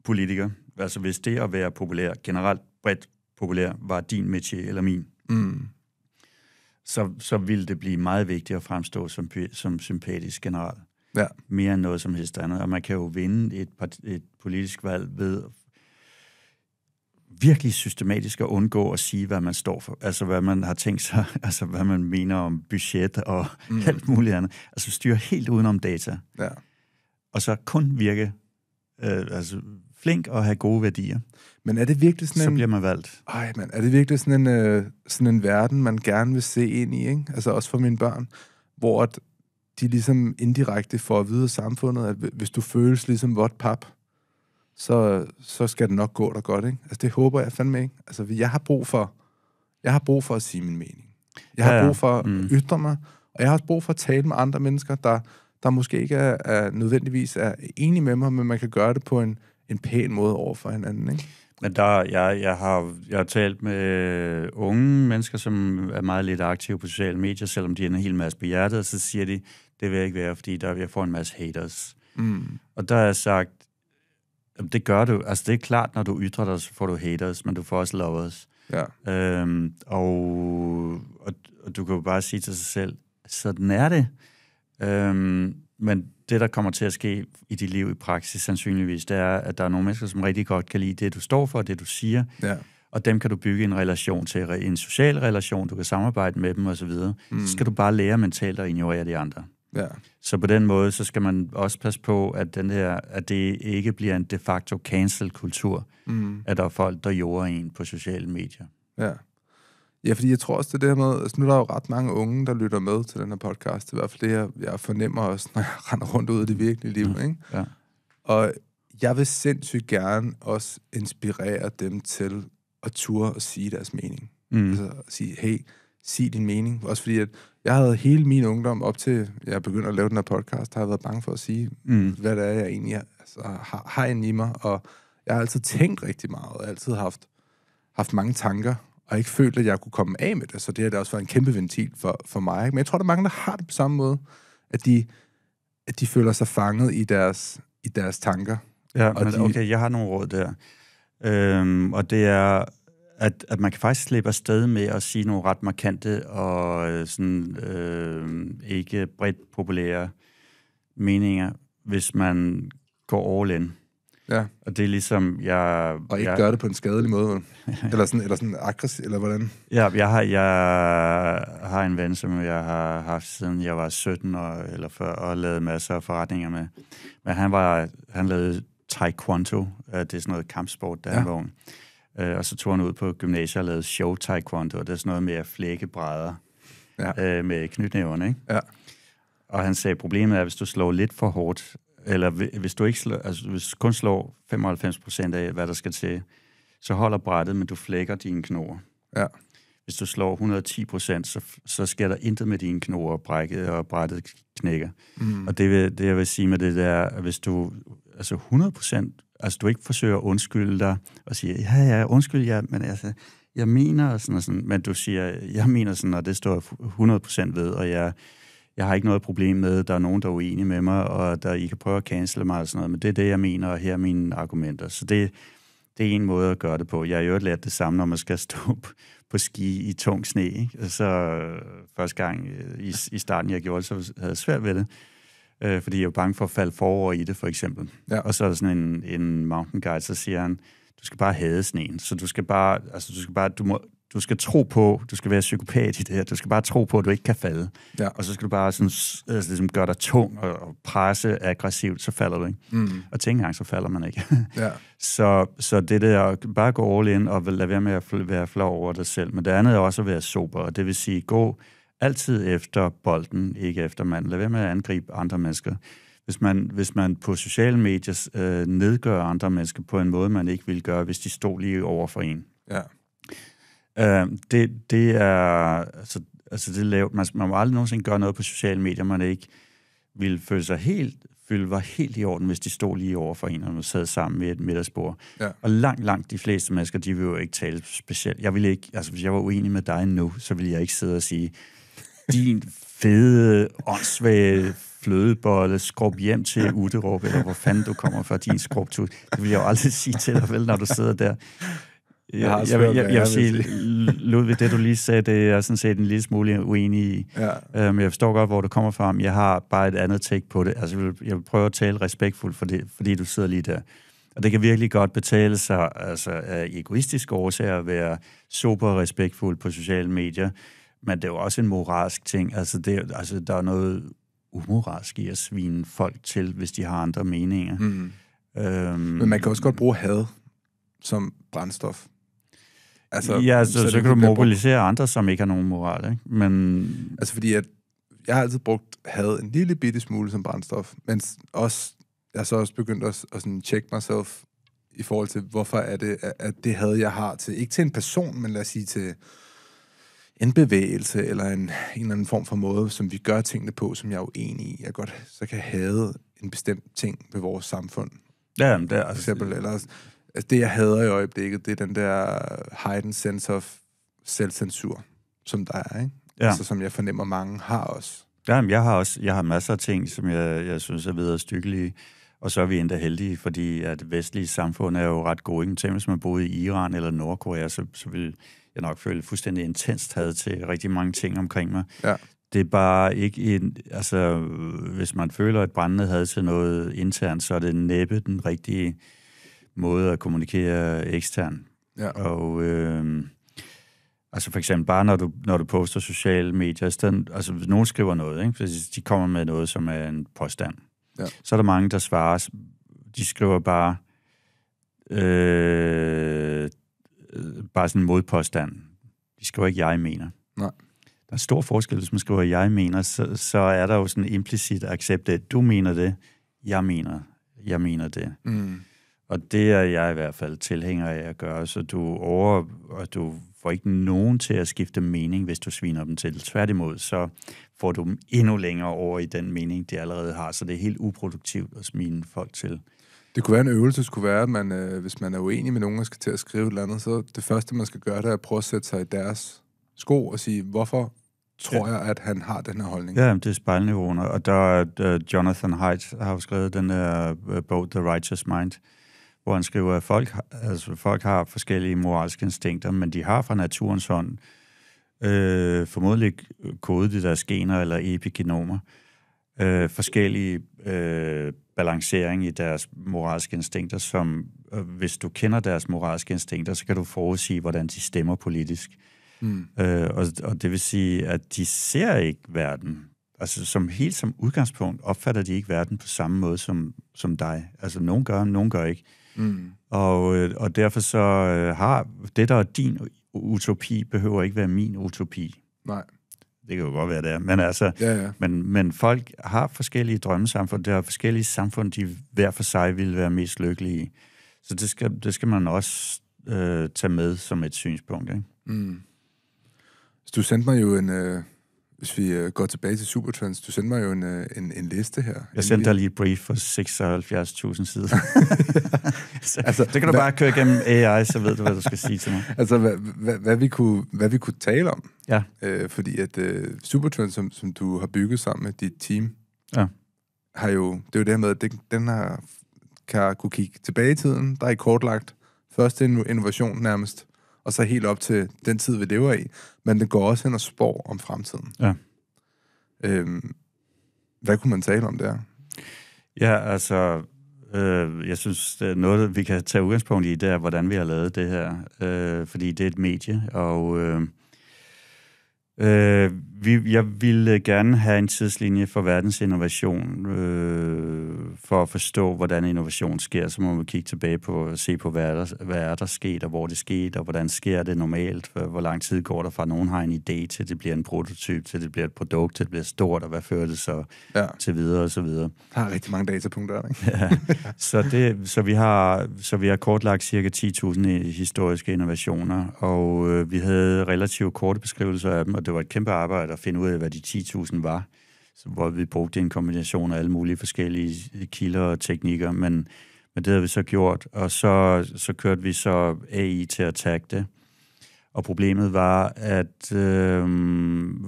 Speaker 2: politiker, altså hvis det at være populær, generelt bredt populær, var din metier eller min, mm så, så ville det blive meget vigtigt at fremstå som, som sympatisk general. Ja. Mere end noget som helst andet. Og man kan jo vinde et, et politisk valg ved virkelig systematisk at undgå at sige, hvad man står for, altså hvad man har tænkt sig, altså hvad man mener om budget og mm. alt muligt andet. Altså styre helt udenom data. Ja. Og så kun virke øh, altså, flink og have gode værdier.
Speaker 1: Men er det virkelig sådan en... Så bliver man valgt. Ej, men er det virkelig sådan en, øh, sådan en verden, man gerne vil se ind i, ikke? Altså også for mine børn, hvor at de ligesom indirekte får at vide af samfundet, at hvis du føles ligesom vådt pap, så, så skal det nok gå dig godt, ikke? Altså det håber jeg fandme ikke. Altså jeg har brug for, jeg har brug for at sige min mening.
Speaker 2: Jeg har ja, ja. brug for
Speaker 1: at mm. ytre mig, og jeg har også brug for at tale med andre mennesker, der, der måske ikke er, er nødvendigvis er enige med mig, men man kan gøre det på en, en pæn måde over for hinanden, ikke?
Speaker 2: Men der, jeg, jeg, har, jeg har talt med øh, unge mennesker, som er meget lidt aktive på sociale medier, selvom de er en hel masse på hjertet, og så siger de, det vil jeg ikke være, fordi der, jeg får en masse haters. Mm. Og der har jeg sagt, det gør du. Altså, det er klart, når du ytrer dig, så får du haters, men du får også lovers. Ja. Øhm, og, og, og du kan jo bare sige til sig selv, sådan er det. Øhm, men det, der kommer til at ske i dit liv i praksis sandsynligvis, det er, at der er nogle mennesker, som rigtig godt kan lide det, du står for, det, du siger, ja. og dem kan du bygge en relation til, en social relation, du kan samarbejde med dem osv. Mm. Så skal du bare lære mentalt at ignorere de andre. Ja. Så på den måde, så skal man også passe på, at, den her, at det ikke bliver en de facto cancel-kultur, mm. at der er folk, der jorder en på sociale medier.
Speaker 1: Ja. Ja, fordi jeg tror også, det her med, altså nu er der jo ret mange unge, der lytter med til den her podcast, i hvert fald det, jeg, jeg fornemmer også, når jeg render rundt ud i det virkelige liv, ja. ikke? Ja. Og jeg vil sindssygt gerne også inspirere dem til at ture og sige deres mening. Mm. Altså at sige, hey, sig din mening. Også fordi, at jeg havde hele min ungdom op til, jeg begyndte at lave den her podcast, har jeg været bange for at sige, mm. hvad det er, jeg egentlig er, altså, har, har inde i mig. Og jeg har altid tænkt rigtig meget, og altid haft, haft mange tanker og ikke følt, at jeg kunne komme af med det. Så det har da også været en kæmpe ventil for, for mig. Men jeg tror, der er mange, der har det på samme måde, at de, at de føler sig
Speaker 2: fanget i deres, i deres tanker. Ja, og men de... okay, jeg har nogle råd der. Øhm, og det er, at, at man kan faktisk slippe afsted med at sige nogle ret markante og øh, sådan, øhm, ikke bredt populære meninger, hvis man går all in. Ja. Og det er ligesom, jeg... Og ikke jeg, gør det
Speaker 1: på en skadelig måde, eller sådan, eller sådan aggressiv, eller hvordan?
Speaker 2: Ja, jeg har, jeg har en ven, som jeg har haft siden jeg var 17 år, eller før, og lavet masser af forretninger med. Men han, var, han lavede taekwondo, øh, det er sådan noget kampsport, der ja. han øh, Og så tog han ud på gymnasiet og lavede show taekwondo, og det er sådan noget med at flække brædder ja. Øh, med knytnæverne, ikke? Ja. Og han sagde, problemet er, at hvis du slår lidt for hårdt, eller hvis du ikke slår, altså hvis kun slår 95% af, hvad der skal til, så holder brættet, men du flækker dine knoger. Ja. Hvis du slår 110 procent, så, så sker der intet med dine knoger, brækket og brættet knækker. Mm. Og det, vil, det, jeg vil sige med det der, hvis du altså 100 procent, altså du ikke forsøger at undskylde dig og siger, ja, ja, undskyld, ja, men altså, jeg mener sådan og sådan, men du siger, jeg mener sådan, og det står jeg 100 ved, og jeg, jeg har ikke noget problem med, der er nogen, der er uenige med mig, og der øh, I kan prøve at cancele mig og sådan noget, men det er det, jeg mener, og her er mine argumenter. Så det, det er en måde at gøre det på. Jeg har jo lært det samme, når man skal stå på ski i tung sne. Ikke? Så øh, første gang øh, i, i starten, jeg gjorde det, så havde jeg svært ved det, øh, fordi jeg var bange for at falde forover i det, for eksempel. Ja. Og så er der sådan en, en mountain guide, så siger han, du skal bare have sneen, så du skal bare, altså du skal bare, du må, du skal tro på, du skal være psykopat i det her, du skal bare tro på, at du ikke kan falde. Ja. Og så skal du bare sådan, altså, ligesom gøre dig tung og, og presse aggressivt, så falder du ikke. Mm. Og tænk gang, så falder man ikke. ja. så, så det der, bare gå all in og lad være med at være flov over dig selv. Men det andet er også at være sober, og det vil sige, gå altid efter bolden, ikke efter manden. Lad være med at angribe andre mennesker. Hvis man, hvis man på sociale medier øh, nedgør andre mennesker på en måde, man ikke ville gøre, hvis de stod lige over for en. Ja Øh, det, det er... Altså, altså det er lavt. Man, man må aldrig nogensinde gøre noget på sociale medier, man ikke ville føle sig helt føle var helt i orden, hvis de stod lige over for en, og man sad sammen med et middagsbord. Ja. Og langt, langt de fleste mennesker, de vil jo ikke tale specielt. Jeg ville ikke, altså hvis jeg var uenig med dig nu, så ville jeg ikke sidde og sige, din fede, åndssvage flødebolle, skrub hjem til Uderup, eller hvor fanden du kommer fra, din skrubtud. Det vil jeg jo aldrig sige til dig, vel, når du sidder der. Jeg, har jeg, jeg, jeg, jeg vil sige, Ludvig, det du lige sagde, det er sådan set en lille smule uenig i. Ja. um, jeg forstår godt, hvor du kommer fra, men jeg har bare et andet take på det. Altså, jeg vil, jeg vil prøve at tale respektfuldt, for det, fordi du sidder lige der. Og det kan virkelig godt betale sig altså, af egoistiske årsager at være super respektfuld på sociale medier, men det er jo også en moralsk ting. Altså, det, altså der er noget umoralsk i at svine folk til, hvis de har andre meninger. Mm. Øhm, men man kan også godt bruge had som brændstof.
Speaker 1: Altså, ja, altså, så, så, så, så kan du mobilisere
Speaker 2: brugt. andre, som ikke har nogen moral, ikke?
Speaker 1: Men... Altså, fordi jeg, jeg har altid brugt had en lille bitte smule som brændstof, men også, jeg har så også begyndt at, at sådan tjekke mig selv i forhold til, hvorfor er det, at det had, jeg har til, ikke til en person, men lad os sige til en bevægelse eller en, en eller anden form for måde, som vi gør tingene på, som jeg er uenig i. Jeg godt så kan have en bestemt ting ved vores samfund. Ja, det er... For eksempel, eller Altså det, jeg hader i øjeblikket, det er den der heightened sense of selvcensur, som der er, ikke? Ja. Altså, som jeg fornemmer, mange har også.
Speaker 2: Jamen, jeg har også jeg har masser af ting, som jeg, jeg synes er videre stykkelige. Og så er vi endda heldige, fordi at vestlige samfund er jo ret gode. Ingen ting, hvis man boede i Iran eller Nordkorea, så, så vil jeg nok føle fuldstændig intenst had til rigtig mange ting omkring mig. Ja. Det er bare ikke en... Altså, hvis man føler et brændende had til noget internt, så er det næppe den rigtige måde at kommunikere ekstern. Ja. Og øh, altså for eksempel bare når du, når du poster sociale medier, stedet, altså hvis nogen skriver noget, ikke? hvis de kommer med noget, som er en påstand, ja. så er der mange, der svarer, de skriver bare, øh, bare sådan en modpåstand. De skriver ikke, jeg mener. Nej. Der er stor forskel, hvis man skriver, jeg mener, så, så er der jo sådan implicit accept at du mener det, jeg mener, jeg mener det. Mm. Og det er jeg i hvert fald tilhænger af at gøre, så du over, og du får ikke nogen til at skifte mening, hvis du sviner dem til. Tværtimod, så får du dem endnu længere over i den mening, de allerede har, så det er helt uproduktivt at smine folk til. Det kunne være en øvelse, skulle være, at man, øh, hvis man er uenig med nogen, og skal til at
Speaker 1: skrive et eller andet, så det første, man skal gøre, det er at prøve at sætte sig i deres sko og sige, hvorfor tror ja. jeg, at han har den her holdning. Ja,
Speaker 2: det er spejlniveauerne, og der er uh, Jonathan Haidt har jo skrevet den her uh, bog, The Righteous Mind, hvor han skriver, at folk, altså folk har forskellige moralske instinkter, men de har fra naturens hånd øh, formodentlig kodet i deres gener eller epigenomer øh, forskellige øh, balancering i deres moralske instinkter, som øh, hvis du kender deres moralske instinkter, så kan du forudsige, hvordan de stemmer politisk. Mm. Øh, og, og det vil sige, at de ser ikke verden. Altså som helt som udgangspunkt opfatter de ikke verden på samme måde som, som dig. Altså nogen gør, nogen gør ikke. Mm. Og, øh, og derfor så øh, har det, der er din utopi, behøver ikke være min utopi. Nej. Det kan jo godt være, det er. Men, altså, ja, ja. Men, men folk har forskellige drømmesamfund. Der er forskellige samfund, de hver for sig vil være mest lykkelige i. Så det skal, det skal man også øh, tage med som et synspunkt. Ikke? Mm. du sendte mig jo en, øh,
Speaker 1: hvis vi øh, går tilbage til Supertrans, du sendte mig jo en, øh, en, en liste her. Jeg sendte dig lige et brief
Speaker 2: for 76.000 sider. så, altså, det kan du hvad, bare køre igennem AI, så ved du, hvad du skal sige til mig. Altså, hvad, hvad, hvad, vi, kunne, hvad vi kunne tale om. Ja. Øh, fordi at
Speaker 1: øh, Supertrans, som, som du har bygget sammen med dit team, ja. har jo, det er jo det her med, at den, den har, kan kunne kigge tilbage i tiden, der er i kortlagt første innovation nærmest og så helt op til den tid, vi lever i, men det går også hen og spår om fremtiden. Ja. Øhm, hvad kunne man tale om der?
Speaker 2: Ja, altså, øh, jeg synes, det er noget, vi kan tage udgangspunkt i, det er, hvordan vi har lavet det her, øh, fordi det er et medie, og... Øh, Øh, vi, jeg ville gerne have en tidslinje for verdens innovation. Øh, for at forstå, hvordan innovation sker, så må man kigge tilbage på og se på, hvad er, der, hvad er der sket, og hvor det skete, og hvordan sker det normalt. Hvor lang tid går der fra, at nogen har en idé, til det bliver en prototyp, til det bliver et produkt, til det bliver stort, og hvad fører det så ja. til videre og så videre. Der er rigtig mange datapunkter, ikke? ja. så, det, så, vi har, så vi har kortlagt cirka 10.000 historiske innovationer, og øh, vi havde relativt korte beskrivelser af dem, og det var et kæmpe arbejde at finde ud af, hvad de 10.000 var, så, hvor vi brugte en kombination af alle mulige forskellige kilder og teknikker, men, men det havde vi så gjort, og så, så kørte vi så AI til at tagge det. Og problemet var, at øh,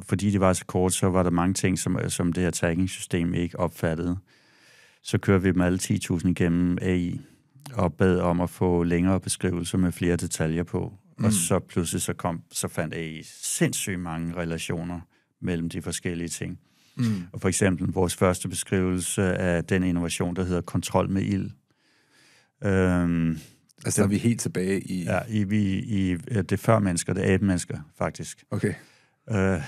Speaker 2: fordi det var så kort, så var der mange ting, som, som det her tagging-system ikke opfattede. Så kørte vi dem alle 10.000 igennem AI og bad om at få længere beskrivelser med flere detaljer på. Mm. Og så pludselig så, kom, så fandt jeg sindssygt mange relationer mellem de forskellige ting. Mm. Og for eksempel vores første beskrivelse af den innovation, der hedder kontrol med ild. Øhm, altså det, er vi helt tilbage i... Ja, i, i, i det før mennesker, det er abe mennesker faktisk. Okay. Øh,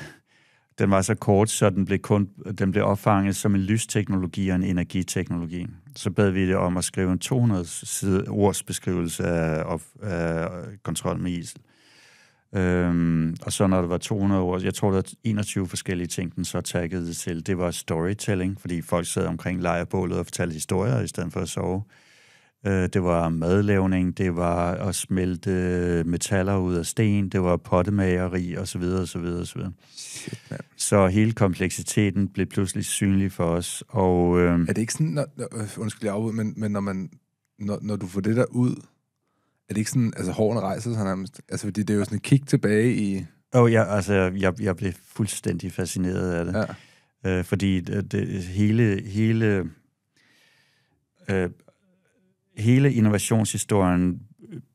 Speaker 2: den var så kort, så den blev, kun, den blev opfanget som en lysteknologi og en energiteknologi. Så bad vi det om at skrive en 200-side ords beskrivelse af, af, af kontrol med isel. Øhm, og så når det var 200 ord, jeg tror, der var 21 forskellige ting, den så taggede til. Det var storytelling, fordi folk sad omkring lejrbålet og fortalte historier, i stedet for at sove. Øh, det var madlavning, det var at smelte metaller ud af sten, det var pottemageri osv. Så, videre, Shit, man. så hele kompleksiteten blev pludselig synlig for os. Og, øh, er det ikke sådan,
Speaker 1: når, øh, undskyld jeg afbud, men, men når, man, når, når du får det der ud, er det ikke sådan, altså hårene
Speaker 2: rejser sig nærmest? Altså, fordi det er jo sådan et kig tilbage i... Åh, oh, ja, altså, jeg, jeg blev fuldstændig fascineret af det. Ja. Øh, fordi det, det, hele, hele øh, hele innovationshistorien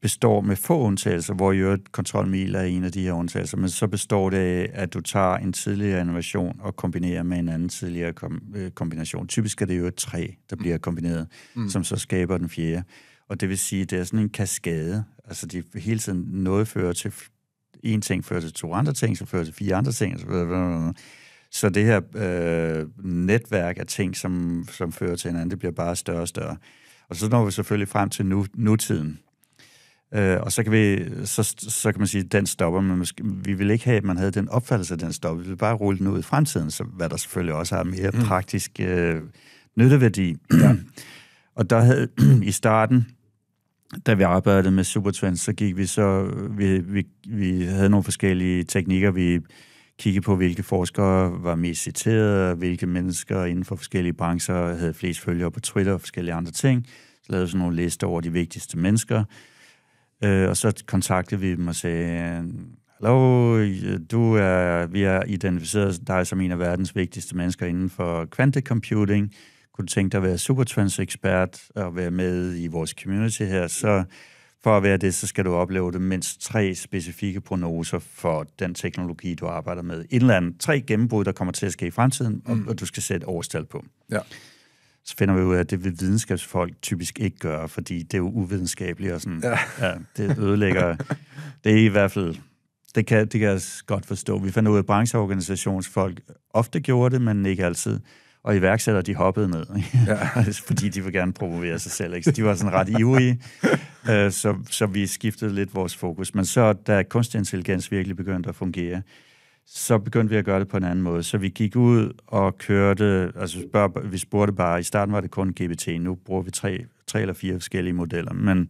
Speaker 2: består med få undtagelser, hvor jo et kontrolmil er en af de her undtagelser, men så består det af, at du tager en tidligere innovation og kombinerer med en anden tidligere kom- øh, kombination. Typisk er det jo et træ, der bliver mm. kombineret, mm. som så skaber den fjerde. Og det vil sige, at det er sådan en kaskade. Altså de hele tiden noget fører til en ting, fører til to andre ting, så fører til fire andre ting, så Så det her øh, netværk af ting, som, som fører til hinanden, det bliver bare større og større. Og så når vi selvfølgelig frem til nu, nutiden. Øh, og så kan, vi, så, så kan man sige, at den stopper, men måske, vi vil ikke have, at man havde den opfattelse, at den stopper. Vi vil bare rulle den ud i fremtiden, så, hvad der selvfølgelig også har mere mm. praktisk øh, nytteværdi. Ja. og der havde i starten, da vi arbejdede med Supertrends, så gik vi så, øh, vi, vi, vi havde nogle forskellige teknikker, vi kigge på, hvilke forskere var mest citeret, hvilke mennesker inden for forskellige brancher havde flest følgere på Twitter og forskellige andre ting. Så lavede sådan nogle lister over de vigtigste mennesker. Øh, og så kontaktede vi dem og sagde, Hallo, du er, vi har identificeret dig som en af verdens vigtigste mennesker inden for kvantecomputing. Kunne du tænke dig at være supertrans-ekspert og være med i vores community her, så for at være det, så skal du opleve det mindst tre specifikke prognoser for den teknologi, du arbejder med. Et eller andet, tre gennembrud, der kommer til at ske i fremtiden, mm. og, og du skal sætte årstal på. Ja. Så finder vi ud af, at det vil videnskabsfolk typisk ikke gøre, fordi det er jo uvidenskabeligt og sådan. Ja. Ja, det ødelægger... det er i hvert fald... Det kan, det kan jeg godt forstå. Vi fandt ud af, at brancheorganisationsfolk ofte gjorde det, men ikke altid og iværksættere, de hoppede ned, ja. fordi de vil gerne promovere sig selv. Ikke? Så de var sådan ret ivrige, øh, så, så vi skiftede lidt vores fokus. Men så, da kunstig intelligens virkelig begyndte at fungere, så begyndte vi at gøre det på en anden måde. Så vi gik ud og kørte, altså spørg, vi spurgte bare, i starten var det kun GPT, nu bruger vi tre, tre eller fire forskellige modeller, men,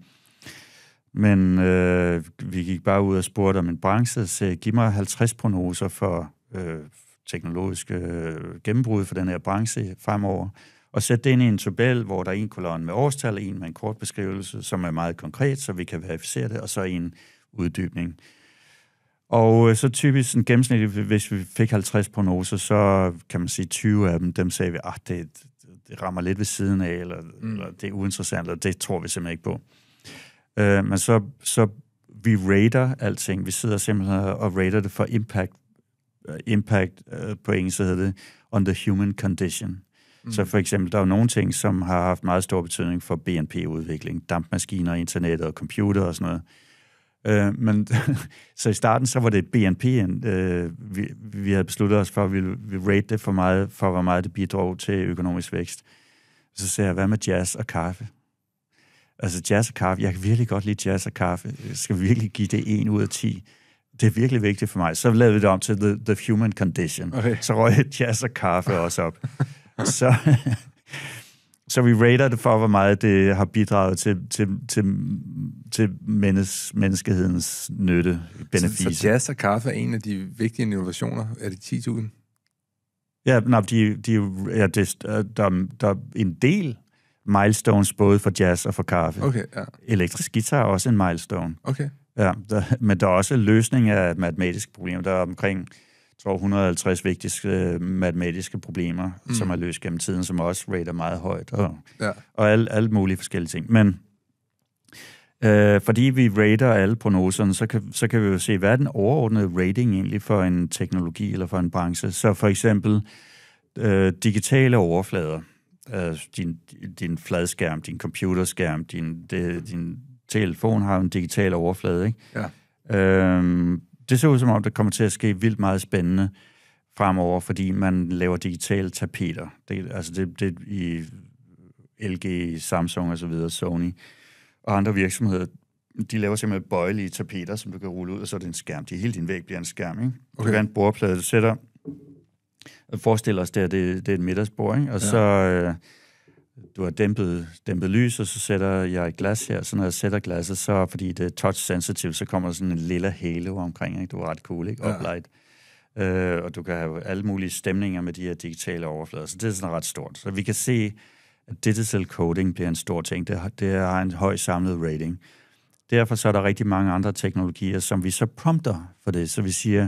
Speaker 2: men øh, vi gik bare ud og spurgte om en branche, så giv mig 50 prognoser for øh, teknologiske øh, gennembrud for den her branche fremover, og sætte det ind i en tabel, hvor der er en kolonne med årstal en med en kort beskrivelse, som er meget konkret, så vi kan verificere det, og så en uddybning. Og øh, så typisk en gennemsnit, hvis vi fik 50 prognoser, så kan man sige 20 af dem, dem sagde vi, at ah, det, det rammer lidt ved siden af, eller, mm. eller det er uinteressant, eller det tror vi simpelthen ikke på. Øh, men så, så vi rater alting. Vi sidder simpelthen og rater det for impact, øh, impact øh, på engelsk hedder det, on the human condition. Mm. Så for eksempel, der er jo nogle ting, som har haft meget stor betydning for BNP-udvikling. Dampmaskiner, internettet og computer og sådan noget. Øh, men så i starten, så var det BNP, øh, vi, vi havde besluttet os for, at vi ville rate det for, meget, for, hvor meget det bidrog til økonomisk vækst. Så sagde jeg, hvad med jazz og kaffe? Altså jazz og kaffe, jeg kan virkelig godt lide jazz og kaffe. Jeg skal virkelig give det en ud af 10. Det er virkelig vigtigt for mig. Så lavede vi det om til The, the Human Condition. Okay. Så røg jazz og kaffe også op. så, så vi rater det for, hvor meget det har bidraget til, til, til, til mennes, menneskehedens nytte, benefit. Så, så jazz og kaffe er en af de vigtige innovationer. af det 10.000? Ja, nej, de, de, ja det, der, der er en del milestones både for jazz og for kaffe. Okay, ja. Elektrisk guitar er også en milestone. Okay. Ja, der, men der er også løsning af et matematisk problem. Der er omkring tror 150 vigtigste øh, matematiske problemer, mm. som er løst gennem tiden, som også rater meget højt, og, ja. og alle al mulige forskellige ting. Men øh, fordi vi rater alle prognoserne, så kan, så kan vi jo se, hvad er den overordnede rating egentlig for en teknologi eller for en branche. Så for eksempel øh, digitale overflader, øh, din, din fladskærm, din computerskærm, din, de, din telefon har en digital overflade, ikke? Ja. Øhm, det ser ud som om, det kommer til at ske vildt meget spændende fremover, fordi man laver digitale tapeter. Det, altså det, det i LG, Samsung og så videre, Sony og andre virksomheder, de laver simpelthen bøjelige tapeter, som du kan rulle ud, og så er det en skærm. De, hele din væg bliver en skærm, ikke? Okay. Du kan en bordplade, du sætter... Forestil os, det er, det, det er et middagsbord, ikke? Og ja. så... Øh, du har dæmpet, dæmpet lys, og så sætter jeg et glas her. Så når jeg sætter glasset, så fordi det er touch sensitive, så kommer der sådan en lille halo omkring. Ikke? Du er ret cool, ikke? Uplight. Ja. Øh, og du kan have alle mulige stemninger med de her digitale overflader. Så det er sådan ret stort. Så vi kan se, at digital coding bliver en stor ting. Det, har, det har en høj samlet rating. Derfor så er der rigtig mange andre teknologier, som vi så prompter for det. Så vi siger,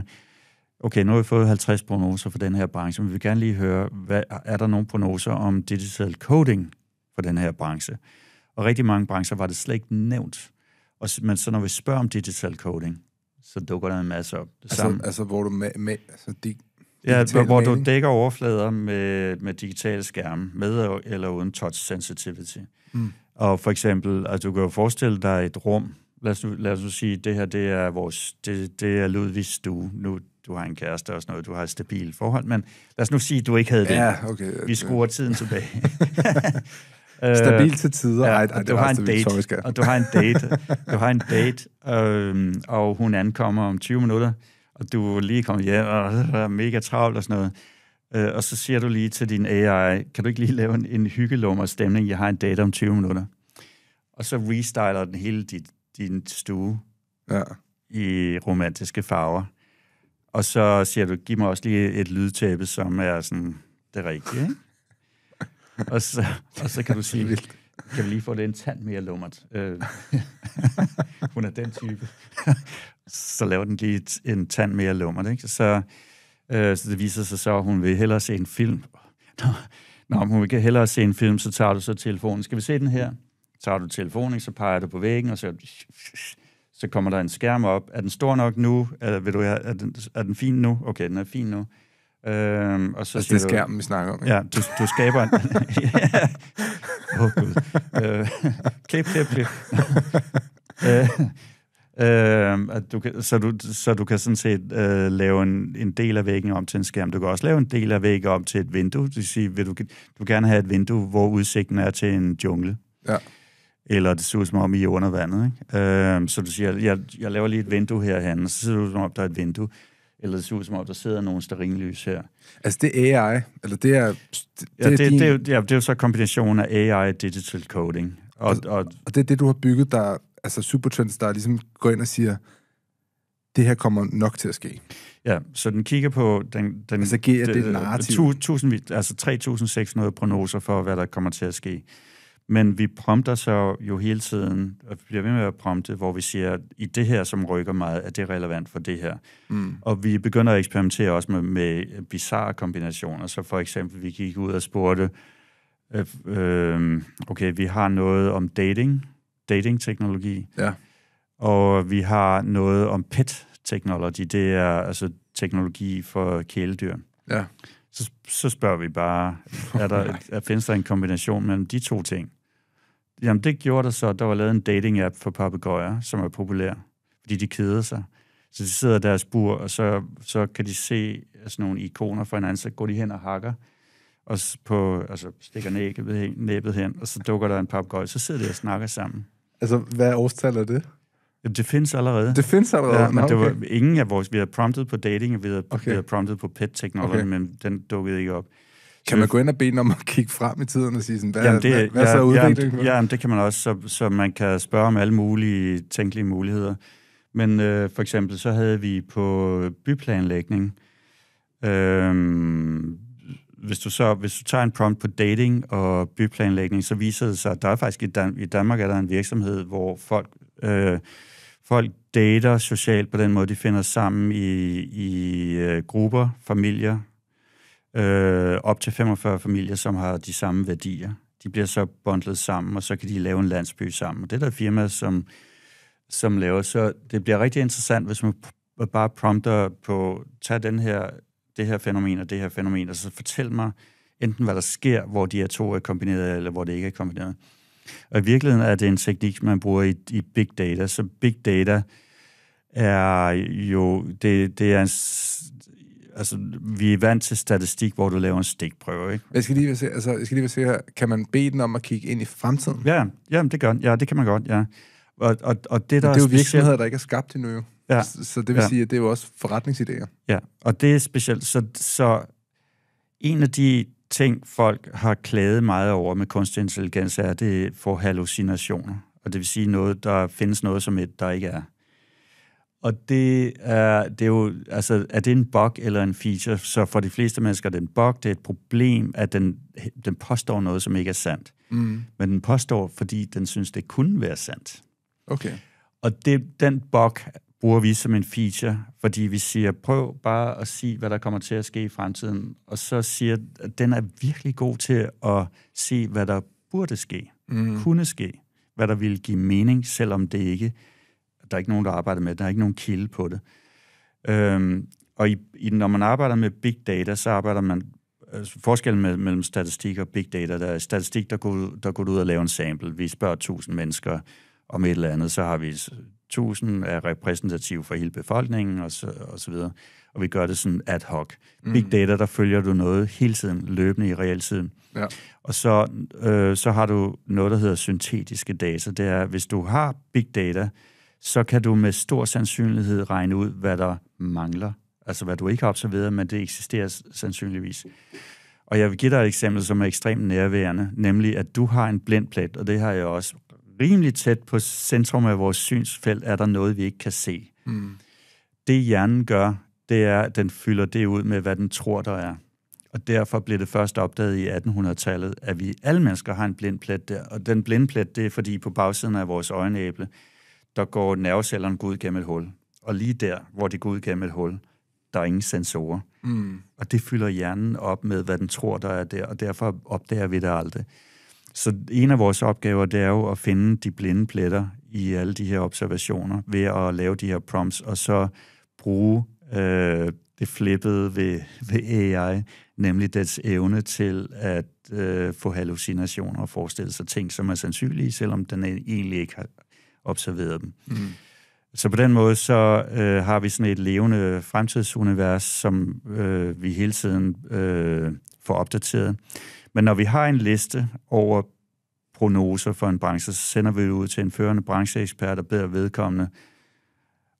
Speaker 2: okay, nu har vi fået 50 prognoser for den her branche, men vi vil gerne lige høre, hvad, er der nogle prognoser om digital coding for den her branche? Og rigtig mange brancher var det slet ikke nævnt. Og, men så når vi spørger om digital coding, så dukker der en masse op. Altså, samme. altså hvor du med, med altså dig, Ja, hvor, hvor du dækker overflader med, med digitale skærme, med eller uden touch sensitivity. Mm. Og for eksempel, altså, du kan jo forestille dig et rum, lad os, nu, lad os nu sige, det her det er vores, det, det er Ludvigs stue. Nu, du har en kæreste og sådan noget, du har et stabilt forhold, men lad os nu sige, at du ikke havde det. Ja, okay. Vi skruer tiden tilbage. Øh, Stabil til tider. Ja, ej, ej, du har altså en date, og du har en date, du har en date, øh, og hun ankommer om 20 minutter, og du er lige kommet hjem, og er mega travlt og sådan noget. Øh, og så siger du lige til din AI, kan du ikke lige lave en, en hyggelummer stemning, jeg har en date om 20 minutter. Og så restyler den hele dit, din stue ja. i romantiske farver. Og så siger du, giv mig også lige et lydtæppe, som er sådan det rigtige, ikke? og, så, og så kan du sige, kan vi lige få den tand mere lummert? Øh, hun er den type. så laver den lige en tand mere lummert, ikke? Så, øh, så det viser sig så, at hun vil hellere se en film. Nå, nå, hun vil hellere se en film, så tager du så telefonen. Skal vi se den her? Tager du telefonen, så peger du på væggen, og så så kommer der en skærm op. Er den stor nok nu? Er, vil du, er, den, er den fin nu? Okay, den er fin nu. Øhm, og så altså, det er skærmen, vi snakker om. Ikke? Ja, du, du skaber en... Åh, oh, Gud. Øh, klip, klip, klip. Øh, øh, at du kan, så, du, så du kan sådan set øh, lave en, en del af væggen om til en skærm. Du kan også lave en del af væggen om til et vindue. Det vil sige, vil du, du vil gerne have et vindue, hvor udsigten er til en jungle. Ja eller det ser ud som om, I er under vandet. Ikke? Øh, så du siger, jeg, jeg laver lige et vindue herhen, og så ser du ud som om, der er et vindue. Eller det ser ud som om, der sidder nogle sterinlys her. Altså det er AI, eller det er... Det, ja, det, er din... det, er, ja, det er jo så kombinationen af AI og digital coding. Og, og, altså, og, og det er det, du har bygget, der altså Supertrends, der ligesom går ind og
Speaker 1: siger, det her kommer nok til at ske.
Speaker 2: Ja, så den kigger på... Den, den, altså, det, det narrativ. Tu, tusindvis, altså 3.600 prognoser for, hvad der kommer til at ske. Men vi prompter så jo hele tiden, og bliver ved med at prompte, hvor vi siger, at i det her, som rykker meget, er det relevant for det her. Mm. Og vi begynder at eksperimentere også med, med bizarre kombinationer. Så for eksempel, vi gik ud og spurgte, øh, øh, okay, vi har noget om dating, dating-teknologi, ja. og vi har noget om pet-teknologi, det er altså teknologi for kæledyr. Ja så, så spørger vi bare, er der, er, findes der en kombination mellem de to ting? Jamen, det gjorde der så. Der var lavet en dating-app for papegøjer, som er populær, fordi de keder sig. Så de sidder i deres bur, og så, så kan de se sådan nogle ikoner for hinanden, så går de hen og hakker, og på, altså stikker næbet hen, næbet hen, og så dukker der en papegøje, så sidder de og snakker sammen.
Speaker 1: Altså, hvad årstal er det? Jamen, det findes allerede. Det findes allerede? Ja, men Nå, okay. det
Speaker 2: var ingen af vores... Vi havde promptet på dating, og vi havde, okay. vi havde promptet på pet technology, okay. men den dukkede ikke op. Kan man gå ind
Speaker 1: og bede om at kigge frem i tiden og sige, sådan, hvad, jamen det, hvad, hvad ja, så er udviklingen? Ja, jamen,
Speaker 2: det kan man også, så, så man kan spørge om alle mulige tænkelige muligheder. Men øh, for eksempel så havde vi på byplanlægning, øh, hvis, du så, hvis du tager en prompt på dating og byplanlægning, så viser det sig, at der er faktisk i, Dan- i Danmark er der en virksomhed, hvor folk, øh, folk dater socialt på den måde, de finder sammen i, i øh, grupper, familier, øh, op til 45 familier, som har de samme værdier. De bliver så bundlet sammen, og så kan de lave en landsby sammen. Og det er der firma, som, som laver. Så det bliver rigtig interessant, hvis man bare prompter på, tag den her, det her fænomen og det her fænomen, og så fortæl mig enten, hvad der sker, hvor de her to er kombineret, eller hvor det ikke er kombineret. Og i virkeligheden er det en teknik, man bruger i, i big data. Så big data er jo, det, det er en altså, vi er vant til statistik, hvor du laver en stikprøve, ikke?
Speaker 1: Jeg skal lige se, altså, jeg skal lige se her, kan man bede den om at kigge ind
Speaker 2: i fremtiden? Ja, ja, det gør, ja, det kan man godt, ja. Og, og, og det, der det er jo specielt... virksomheder, der ikke er skabt
Speaker 1: endnu, jo. Ja. Så, så det vil ja. sige, at det er jo også forretningsidéer.
Speaker 2: Ja, og det er specielt. Så, så en af de ting, folk har klaget meget over med kunstig intelligens, er, at det får hallucinationer. Og det vil sige noget, der findes noget, som et, der ikke er. Og det er, det er jo, altså, er det en bug eller en feature? Så for de fleste mennesker er det en bug, det er et problem, at den, den påstår noget, som ikke er sandt. Mm. Men den påstår, fordi den synes, det kunne være sandt. Okay. Og det, den bug bruger vi som en feature, fordi vi siger, prøv bare at sige, hvad der kommer til at ske i fremtiden. Og så siger, at den er virkelig god til at se, hvad der burde ske, mm. kunne ske, hvad der ville give mening, selvom det ikke der er ikke nogen, der arbejder med det. Der er ikke nogen kilde på det. Øhm, og i, i, når man arbejder med big data, så arbejder man... Altså forskellen med, mellem statistik og big data, der er statistik, der går, der går ud og laver en sample. Vi spørger 1000 mennesker om et eller andet, så har vi 1000 er repræsentativ for hele befolkningen og så, og så videre. Og vi gør det sådan ad hoc. Mm. Big data, der følger du noget hele tiden, løbende i realtiden. Ja. Og så, øh, så har du noget, der hedder syntetiske data. Det er, hvis du har big data, så kan du med stor sandsynlighed regne ud, hvad der mangler. Altså hvad du ikke har observeret, men det eksisterer sandsynligvis. Og jeg vil give dig et eksempel, som er ekstremt nærværende, nemlig at du har en blind plet, og det har jeg også. Rimelig tæt på centrum af vores synsfelt er der noget, vi ikke kan se. Mm. Det hjernen gør, det er, at den fylder det ud med, hvad den tror, der er. Og derfor blev det først opdaget i 1800-tallet, at vi alle mennesker har en blind plet der. Og den blind plet, det er fordi på bagsiden af vores øjenæble, der går nervecellerne ud gennem et hul. Og lige der, hvor de går ud gennem et hul, der er ingen sensorer. Mm. Og det fylder hjernen op med, hvad den tror, der er der, og derfor opdager vi det aldrig. Så en af vores opgaver, det er jo at finde de blinde pletter i alle de her observationer, ved at lave de her prompts, og så bruge øh, det flippede ved, ved AI, nemlig dets evne til at øh, få hallucinationer og forestille sig ting, som er sandsynlige, selvom den egentlig ikke har, observeret dem. Mm. Så på den måde så øh, har vi sådan et levende fremtidsunivers, som øh, vi hele tiden øh, får opdateret. Men når vi har en liste over prognoser for en branche, så sender vi det ud til en førende brancheekspert og beder vedkommende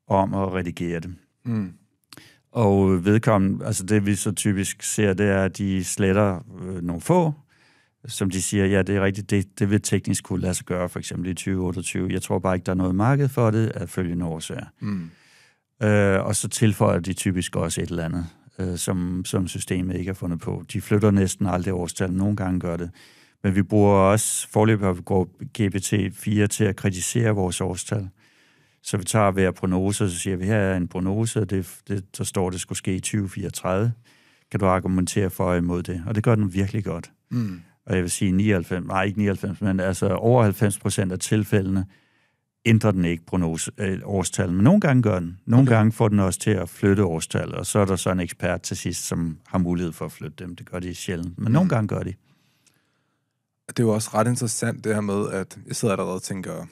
Speaker 2: om at redigere det. Mm. Og vedkommende, altså det vi så typisk ser, det er, at de sletter øh, nogle få, som de siger, ja, det er rigtigt, det, det vil teknisk kunne lade sig gøre, for eksempel i 2028. Jeg tror bare ikke, der er noget marked for det, af følgende årsager. Mm. Øh, og så tilføjer de typisk også et eller andet, øh, som, som systemet ikke har fundet på. De flytter næsten aldrig årstal, nogle gange gør det. Men vi bruger også forløbig GPT-4 til at kritisere vores årstal. Så vi tager hver prognose, og så siger vi, her er en prognose, og det, det, så står, det skulle ske i 2034. Kan du argumentere for og imod det? Og det gør den virkelig godt. Mm og jeg vil sige 99, nej ikke 99, men altså over 90 procent af tilfældene, ændrer den ikke prognose, øh, årstallet, men nogle gange gør den. Nogle okay. gange får den også til at flytte årstallet, og så er der så en ekspert til sidst, som har mulighed for at flytte dem. Det gør de sjældent, men mm. nogle gange gør de. Det er jo også ret interessant
Speaker 1: det her med, at jeg sidder allerede og tænker,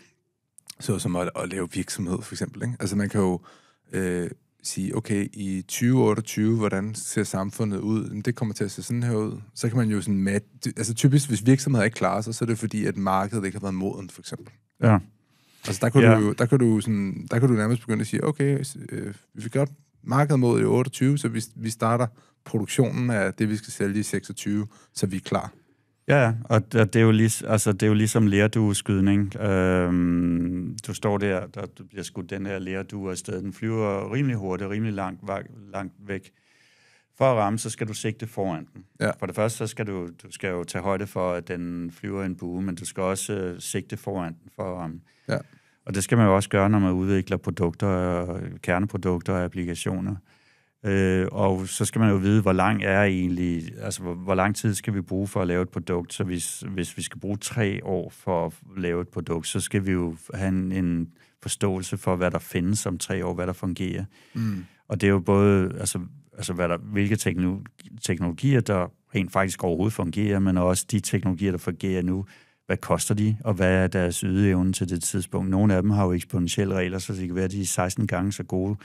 Speaker 1: så som at, at lave virksomhed for eksempel. Ikke? Altså man kan jo øh, sige, okay, i 2028, hvordan ser samfundet ud? Jamen, det kommer til at se sådan her ud. Så kan man jo sådan mat... Altså typisk, hvis virksomheder ikke klarer sig, så er det fordi, at markedet ikke har været moden, for eksempel. Ja. Altså der kan ja. du, der kan du, sådan, der kan du nærmest begynde at sige, okay, øh, vi fik godt markedet mod i 28, så vi, vi starter produktionen af det, vi skal sælge i 26, så vi er klar.
Speaker 2: Ja, og det er jo, lig, altså, det er jo ligesom lærdueskydning. Øhm, du står der, der du bliver skudt den her lærdue sted. Den flyver rimelig hurtigt, rimelig langt, langt væk. For at ramme, så skal du sigte foran den. Ja. For det første, så skal du, du skal jo tage højde for, at den flyver en bue, men du skal også øh, sigte foran den for at ramme. Ja. Og det skal man jo også gøre, når man udvikler produkter, øh, kerneprodukter og applikationer. Øh, og så skal man jo vide, hvor lang er egentlig, altså hvor, hvor lang tid skal vi bruge for at lave et produkt. Så hvis, hvis vi skal bruge tre år for at lave et produkt, så skal vi jo have en, en forståelse for, hvad der findes om tre år, hvad der fungerer. Mm. Og det er jo både, altså, altså hvad der, hvilke teknologi, teknologier, der rent faktisk overhovedet fungerer, men også de teknologier, der fungerer nu, hvad koster de, og hvad er deres ydeevne til det tidspunkt. Nogle af dem har jo eksponentielle regler, så det kan være, at de er 16 gange så gode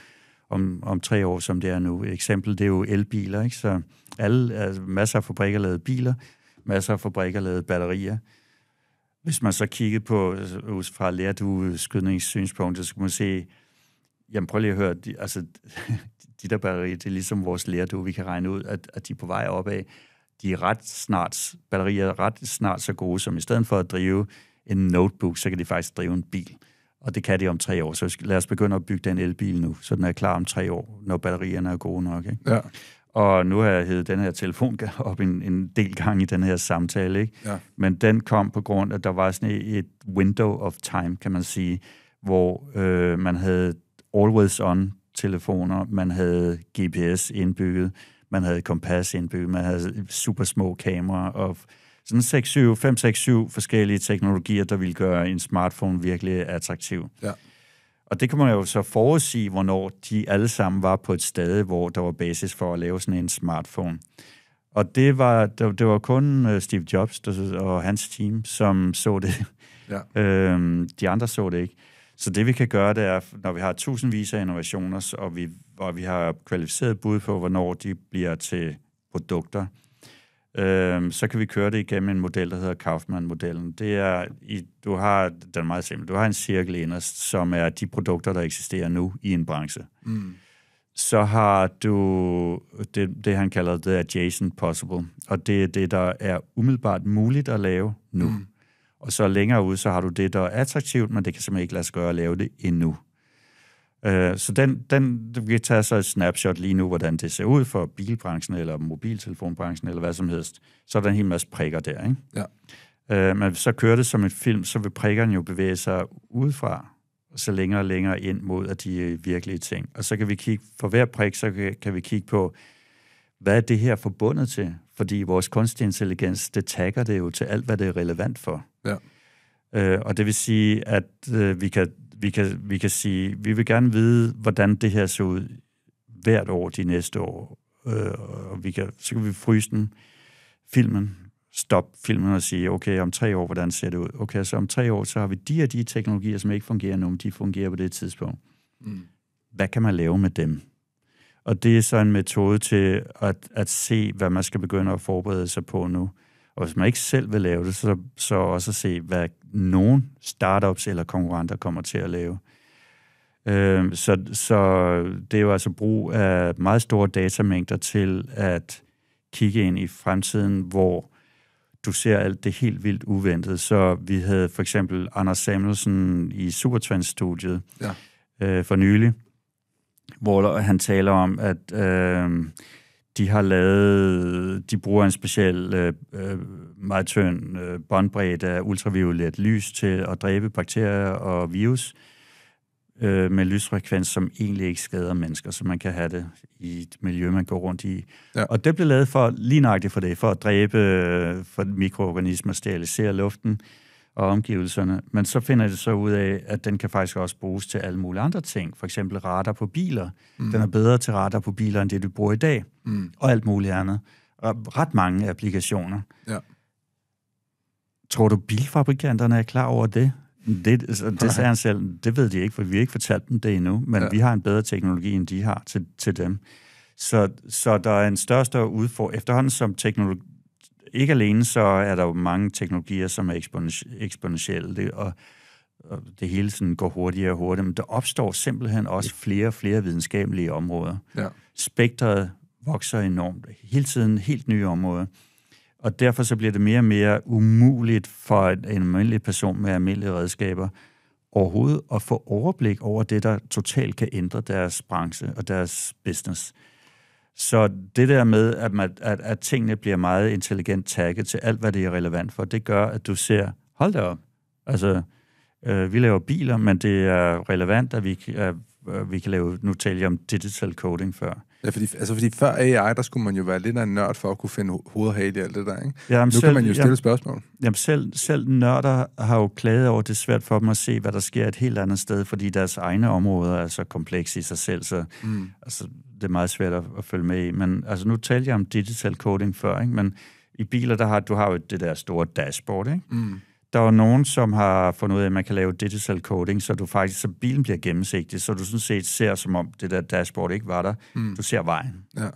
Speaker 2: om, om tre år, som det er nu. Et eksempel, det er jo elbiler, ikke? Så alle, altså, masser af fabrikker lavede biler, masser af fabrikker lavede batterier. Hvis man så kigger på, ud fra lærdueskydningssynspunktet, så kan man se, jamen prøv lige at høre, de, altså, de der batterier, det er ligesom vores lærdue, vi kan regne ud, at, at de er på vej opad. De er ret snart, batterier er ret snart så gode, som i stedet for at drive en notebook, så kan de faktisk drive en bil. Og det kan de om tre år, så lad os begynde at bygge den elbil nu, så den er klar om tre år, når batterierne er gode nok. Ikke? Ja. Og nu har jeg hævet den her telefon op en, en del gange i den her samtale, ikke? Ja. men den kom på grund af, at der var sådan et window of time, kan man sige, hvor øh, man havde always on telefoner, man havde GPS indbygget, man havde kompas indbygget, man havde super små kameraer og sådan 6, 7, 5, 6, 7 forskellige teknologier, der vil gøre en smartphone virkelig attraktiv. Ja. Og det kan man jo så forudsige, hvornår de alle sammen var på et sted, hvor der var basis for at lave sådan en smartphone. Og det var, det var kun øh, Steve Jobs og hans team, som så det. Ja. Øhm, de andre så det ikke. Så det vi kan gøre, det er, når vi har tusindvis af innovationer, og vi, og vi har kvalificeret bud på, hvornår de bliver til produkter, øh, så kan vi køre det igennem en model, der hedder Kaufmann-modellen. Det er, i, du har, den er meget simpel, du har en cirkel inderst, som er de produkter, der eksisterer nu i en branche. Mm. Så har du det, det, han kalder the adjacent possible, og det er det, der er umiddelbart muligt at lave nu. Mm. Og så længere ud, så har du det, der er attraktivt, men det kan simpelthen ikke lade sig gøre at lave det endnu. Øh, så den, den, vi tager så et snapshot lige nu, hvordan det ser ud for bilbranchen, eller mobiltelefonbranchen, eller hvad som helst. Så er der en hel masse prikker der, ikke? Ja. Øh, men så kører det som en film, så vil prikkerne jo bevæge sig udefra, så længere og længere ind mod at de virkelige ting. Og så kan vi kigge, for hver prik, så kan, kan vi kigge på, hvad er det her forbundet til? Fordi vores kunstig intelligens, det tagger det jo til alt, hvad det er relevant for. Ja. Øh, og det vil sige, at øh, vi, kan, vi, kan, vi kan sige, vi vil gerne vide, hvordan det her ser ud hvert år de næste år. Øh, og vi kan, så kan vi fryse den, filmen, stoppe filmen og sige, okay, om tre år, hvordan ser det ud? Okay, så om tre år, så har vi de og de teknologier, som ikke fungerer nu, men de fungerer på det tidspunkt. Mm. Hvad kan man lave med dem? Og det er så en metode til at, at se, hvad man skal begynde at forberede sig på nu. Øh, og hvis man ikke selv vil lave det, så, så også at se, hvad nogen startups eller konkurrenter kommer til at lave. Øh, så, så det er jo altså brug af meget store datamængder til at kigge ind i fremtiden, hvor du ser alt det helt vildt uventet. Så vi havde for eksempel Anders Samuelsen i Supertrans-studiet ja. øh, for nylig, hvor han taler om, at... Øh, de har lavet, de bruger en speciel øh, øh, meget tynd øh, båndbredde af ultraviolet lys til at dræbe bakterier og virus øh, med lysfrekvens, som egentlig ikke skader mennesker, så man kan have det i et miljø, man går rundt i. Ja. Og det blev lavet for, lige nøjagtigt for det, for at dræbe øh, for mikroorganismer, sterilisere luften, øh, og omgivelserne, men så finder det så ud af, at den kan faktisk også bruges til alle mulige andre ting, for eksempel radar på biler. Mm. Den er bedre til radar på biler, end det, du bruger i dag, mm. og alt muligt andet. Og ret mange applikationer. Ja. Tror du, bilfabrikanterne er klar over det? Det, altså, det sagde han selv, det ved de ikke, for vi har ikke fortalt dem det endnu, men ja. vi har en bedre teknologi, end de har til, til dem. Så, så der er en større større udfordring. Efterhånden som teknologi, ikke alene så er der jo mange teknologier, som er eksponentielle, det, og, og det hele sådan går hurtigere og hurtigere, men der opstår simpelthen også flere og flere videnskabelige områder. Ja. Spektret vokser enormt, hele tiden helt nye områder. Og derfor så bliver det mere og mere umuligt for en almindelig person med almindelige redskaber overhovedet at få overblik over det, der totalt kan ændre deres branche og deres business. Så det der med, at, man, at, at tingene bliver meget intelligent tagget til alt, hvad det er relevant for, det gør, at du ser, hold da op, altså, øh, vi laver biler, men det er relevant, at vi, at, vi kan lave, nu talte jeg om digital coding før. Ja, fordi, altså fordi før
Speaker 1: AI, der skulle man jo være lidt af en nørd for at kunne finde hovedhale i alt det der, ikke? Jamen, nu selv, kan man jo stille jamen, spørgsmål.
Speaker 2: Jamen selv, selv nørder har jo klaget over, det er svært for dem at se, hvad der sker et helt andet sted, fordi deres egne områder er så komplekse i sig selv, så mm. altså, det er meget svært at, at følge med i. Men altså, nu talte jeg om digital coding før, ikke? men i biler, der har, du har jo det der store dashboard, ikke? Mm. Der er nogen, som har fundet ud af, at man kan lave digital coding, så du faktisk, så bilen bliver gennemsigtig, så du sådan set ser, som om det der dashboard ikke var der. Mm. Du ser vejen. Ja.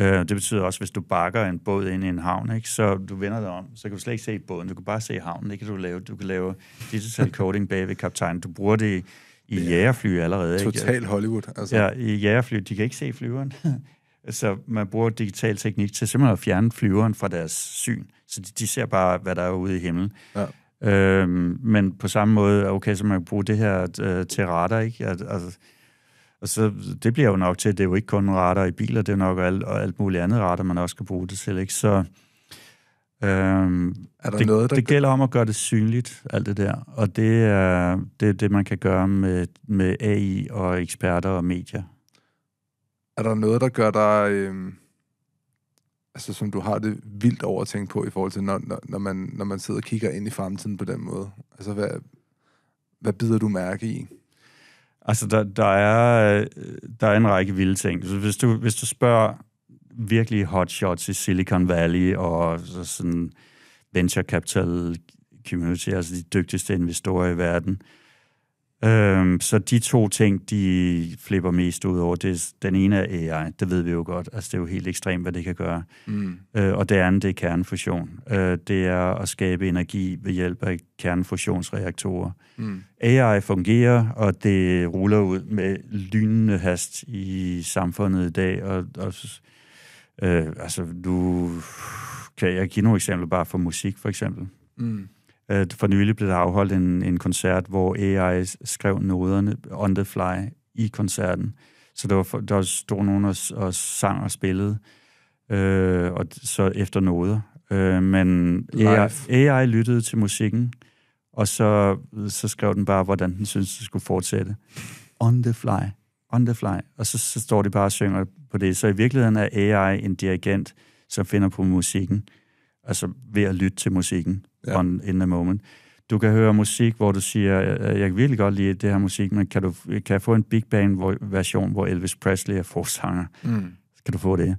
Speaker 2: Øh, det betyder også, hvis du bakker en båd ind i en havn, ikke, så du vender dig om, så kan du slet ikke se båden, du kan bare se havnen. Det kan du lave. Du kan lave digital coding bag ved kaptajnen. Du bruger det i i ja. jægerfly allerede. Total ikke? Hollywood. Altså. Ja, i jægerfly. De kan ikke se flyveren. så man bruger digital teknik til simpelthen at fjerne flyveren fra deres syn. Så de, de ser bare, hvad der er ude i himlen. Ja. Øhm, men på samme måde, okay, så man kan bruge det her øh, til radar, ikke? At, altså, og så, det bliver jo nok til, at det er jo ikke kun radar i biler, det er nok alt, og alt muligt andet radar, man også kan bruge det til, ikke? Så, Øhm, er der det, noget, der det gælder om at gøre det synligt, alt det der. Og det er det, er det man kan gøre med, med AI og eksperter og medier.
Speaker 1: Er der noget, der gør dig... Øhm, altså, som du har det vildt over at tænke på i forhold til, når, når, når, man, når man sidder og kigger ind i fremtiden på den
Speaker 2: måde? Altså, hvad, hvad bider du mærke i? Altså, der, der, er, øh, der er en række vilde ting. Hvis du, hvis du spørger virkelig hotshots i Silicon Valley og så sådan venture capital community, altså de dygtigste investorer i verden. Øhm, så de to ting, de flipper mest ud over, det, den ene er AI, det ved vi jo godt, altså det er jo helt ekstremt, hvad det kan gøre. Mm. Øh, og det andet, det er kernefusion. Øh, det er at skabe energi ved hjælp af kernefusionsreaktorer. Mm. AI fungerer, og det ruller ud med lynende hast i samfundet i dag, og, og Øh, altså, du kan jeg give nogle eksempler bare for musik, for eksempel. Mm. Øh, for nylig blev der afholdt en, en koncert, hvor AI skrev noderne on the fly i koncerten. Så der, var, der stod nogen og, og sang og spillede, øh, og så efter noder. Øh, men AI, AI lyttede til musikken, og så, så skrev den bare, hvordan den syntes, det skulle fortsætte. On the fly on the fly, og så, så står de bare og synger på det. Så i virkeligheden er AI en dirigent, som finder på musikken, altså ved at lytte til musikken ja. on, in the moment. Du kan høre musik, hvor du siger, jeg kan virkelig godt lide det her musik, men kan, du, kan jeg få en Big Bang-version, hvor Elvis Presley er forsanger? Mm. Kan du få det?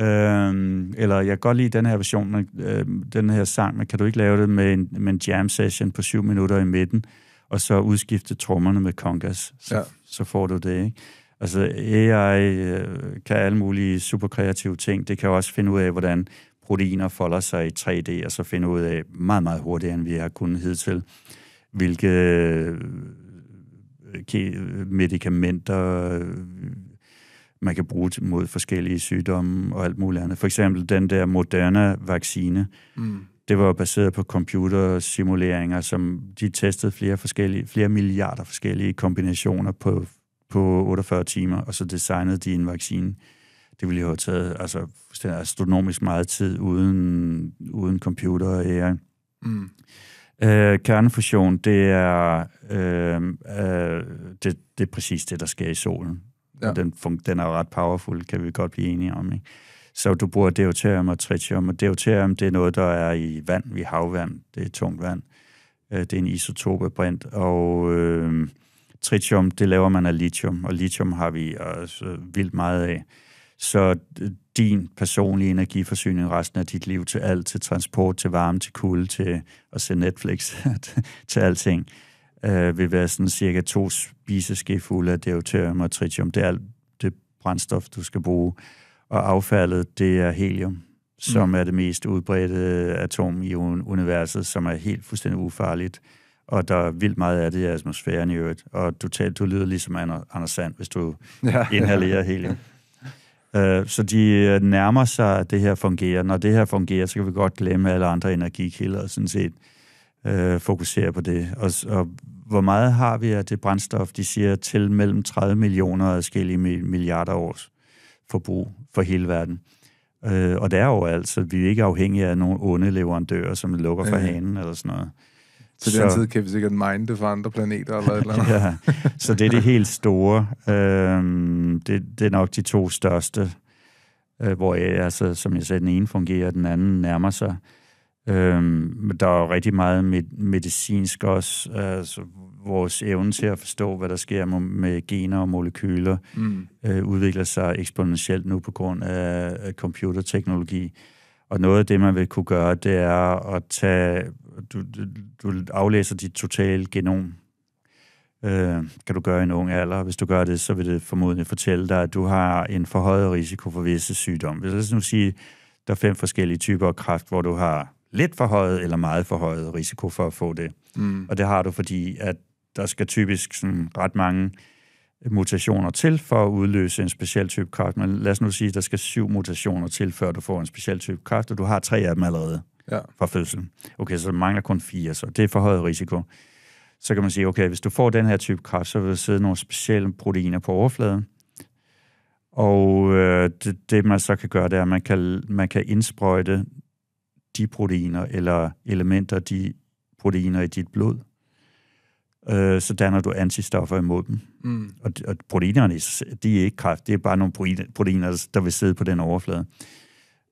Speaker 2: Øhm, eller jeg kan godt lide den her version, men, øh, den her sang, men kan du ikke lave det med en, med en jam session på syv minutter i midten, og så udskifte trommerne med congas? Så ja så får du det, ikke? Altså AI øh, kan alle mulige super kreative ting. Det kan også finde ud af, hvordan proteiner folder sig i 3D, og så finde ud af meget, meget hurtigere, end vi har kunnet hidtil, hvilke øh, medicamenter øh, man kan bruge mod forskellige sygdomme og alt muligt andet. For eksempel den der Moderna-vaccine, mm det var baseret på computersimuleringer, som de testede flere, forskellige, flere milliarder forskellige kombinationer på, på 48 timer, og så designede de en vaccine. Det ville jo have taget altså, astronomisk meget tid uden, uden computer og AI. Mm. Øh, kernefusion, det er, øh, øh, det, det er præcis det, der sker i solen. Ja. Den, den er jo ret powerful, kan vi godt blive enige om. Ikke? Så du bruger deuterium og tritium, og deuterium det er noget, der er i vand, i havvand, det er tungt vand. Øh, det er en isotop brint, og øh, tritium, det laver man af lithium, og lithium har vi også altså, vildt meget af. Så øh, din personlige energiforsyning resten af dit liv til alt, til transport, til varme, til kulde, til at se Netflix, til alting, øh, vil være sådan cirka to spiseskefulde af deuterium og tritium. Det er alt det brændstof, du skal bruge. Øh, og affaldet, det er helium, som mm. er det mest udbredte atom i universet, som er helt fuldstændig ufarligt, og der er vildt meget af det i atmosfæren i øvrigt, og du, tal, du lyder ligesom Anders Sand, hvis du ja. inhalerer helium. Øh, så de øh, nærmer sig, at det her fungerer. Når det her fungerer, så kan vi godt glemme alle andre energikilder og sådan set øh, fokusere på det. Og, og hvor meget har vi af det brændstof, de siger, til mellem 30 millioner og forskellige milliarder års? forbrug for hele verden. Øh, og det er jo altså, vi er ikke afhængige af nogle onde leverandører, som lukker for hanen eller sådan noget. Til så, den tid
Speaker 1: kan vi sikkert mine det for andre planeter eller et eller andet. ja,
Speaker 2: så det er det helt store. Øh, det, det er nok de to største, øh, hvor jeg, altså, som jeg sagde, den ene fungerer, den anden nærmer sig. Øhm, der er rigtig meget med, medicinsk også, altså vores evne til at forstå, hvad der sker med gener og molekyler, mm. øh, udvikler sig eksponentielt nu på grund af, af computerteknologi. Og noget af det, man vil kunne gøre, det er at tage... Du, du, du aflæser dit totale genom. Øh, kan du gøre i en ung alder. Hvis du gør det, så vil det formodentlig fortælle dig, at du har en forhøjet risiko for visse sygdomme. Hvis jeg nu sige, der er fem forskellige typer af kræft, hvor du har lidt forhøjet eller meget forhøjet risiko for at få det. Mm. Og det har du, fordi at der skal typisk sådan ret mange mutationer til for at udløse en speciel type kræft. Men lad os nu sige, at der skal syv mutationer til, før du får en speciel type kræft, og du har tre af dem allerede ja. fra fødslen. Okay, så mangler kun fire, så det er forhøjet risiko. Så kan man sige, okay, hvis du får den her type kræft, så vil der sidde nogle specielle proteiner på overfladen. Og øh, det, det, man så kan gøre, det er, at man kan, man kan indsprøjte de proteiner eller elementer de proteiner i dit blod, øh, så danner du antistoffer imod dem. Mm. Og, og proteinerne, de er ikke kræft, det er bare nogle proteiner, der vil sidde på den overflade.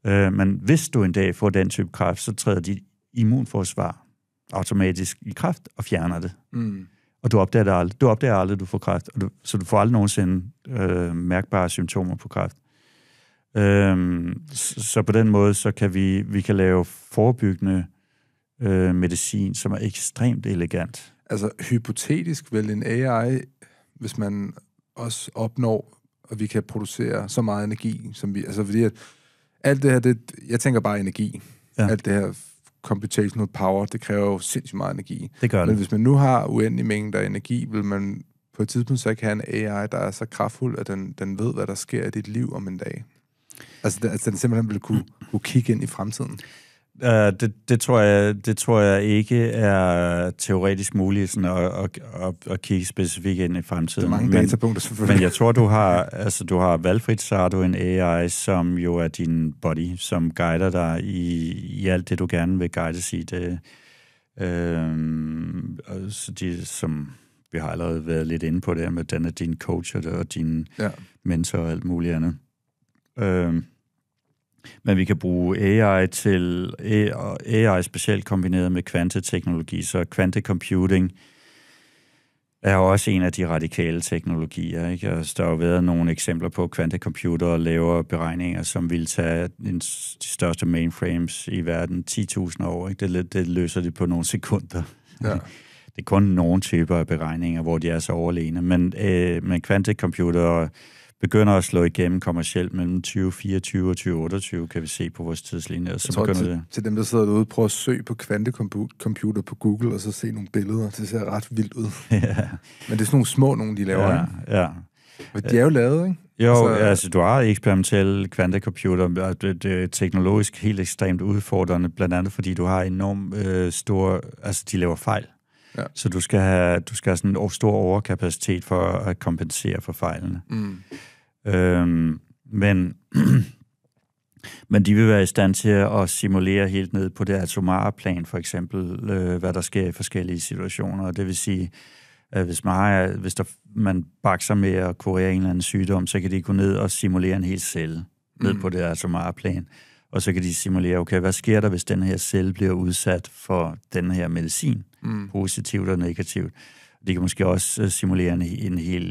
Speaker 2: Øh, men hvis du en dag får den type kræft, så træder dit immunforsvar automatisk i kræft og fjerner det. Mm. Og du opdager, det aldrig. du opdager aldrig, at du får kræft, og du, så du får aldrig nogensinde øh, mærkbare symptomer på kræft. Mm. Øhm, så på den måde, så kan vi, vi kan lave forebyggende øh, medicin, som er ekstremt elegant.
Speaker 1: Altså hypotetisk vil en AI,
Speaker 2: hvis man også
Speaker 1: opnår, at vi kan producere så meget energi, som vi... Altså fordi at alt det her, det, jeg tænker bare energi. Ja. Alt det her computational power, det kræver jo sindssygt meget energi. Det gør det. Men hvis man nu har uendelig mængder af energi, vil man på et tidspunkt så ikke have en AI, der er så kraftfuld, at den, den ved, hvad der sker i dit liv om en dag. Altså, at altså den simpelthen ville kunne, kunne kigge ind i fremtiden?
Speaker 2: Uh, det, det, tror jeg, det tror jeg ikke er teoretisk muligt sådan at, at, at, at kigge specifikt ind i fremtiden. Det er mange men, datapunkter selvfølgelig. Men jeg tror, du har, altså, du har valgfrit, så har du en AI, som jo er din body, som guider dig i, i alt det, du gerne vil guide i. Det, øh, så de, som, vi har allerede været lidt inde på det med, den er din coach og, og din ja. mentor og alt muligt andet. Øh, men vi kan bruge AI til AI specielt kombineret med kvanteteknologi, så kvantecomputing er også en af de radikale teknologier. Ikke? Og der har jo været nogle eksempler på, at kvantecomputere laver beregninger, som vil tage de største mainframes i verden 10.000 år. Ikke? Det, det løser de på nogle sekunder.
Speaker 3: Ja.
Speaker 2: Det er kun nogle typer af beregninger, hvor de er så overlegne. Men, øh, men kvantecomputere begynder at slå igennem kommercielt mellem 2024 og 2028, kan vi se på vores tidslinje. Så tror, begynder til, det.
Speaker 1: til dem, der sidder derude, prøv at søge på kvantecomputer på Google, og så se nogle billeder. Det ser ret vildt ud. ja. Men det er sådan nogle små nogle, de laver, ja,
Speaker 2: ikke? Ja. Men de er jo lavet, ikke? Jo, altså, altså du har eksperimentelle kvantecomputer, det, det er teknologisk helt ekstremt udfordrende, blandt andet fordi du har enormt øh, store, altså de laver fejl. Ja. Så du skal have, du skal have sådan en stor overkapacitet for at kompensere for fejlene. Mm. Øhm, men, men de vil være i stand til at simulere helt ned på det atomare plan, for eksempel, øh, hvad der sker i forskellige situationer. Og det vil sige, at hvis man, har, hvis der, man bakser med at kurere en eller anden sygdom, så kan de gå ned og simulere en hel celle mm. ned på det atomare plan. Og så kan de simulere, okay, hvad sker der, hvis den her celle bliver udsat for den her medicin, mm. positivt og negativt? Det kan måske også øh, simulere en, en hel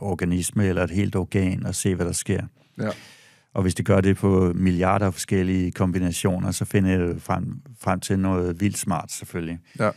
Speaker 2: organisme eller et helt organ og se, hvad der sker. Ja. Og hvis det gør det på milliarder af forskellige kombinationer, så finder det frem, frem til noget vildt smart, selvfølgelig. Ja.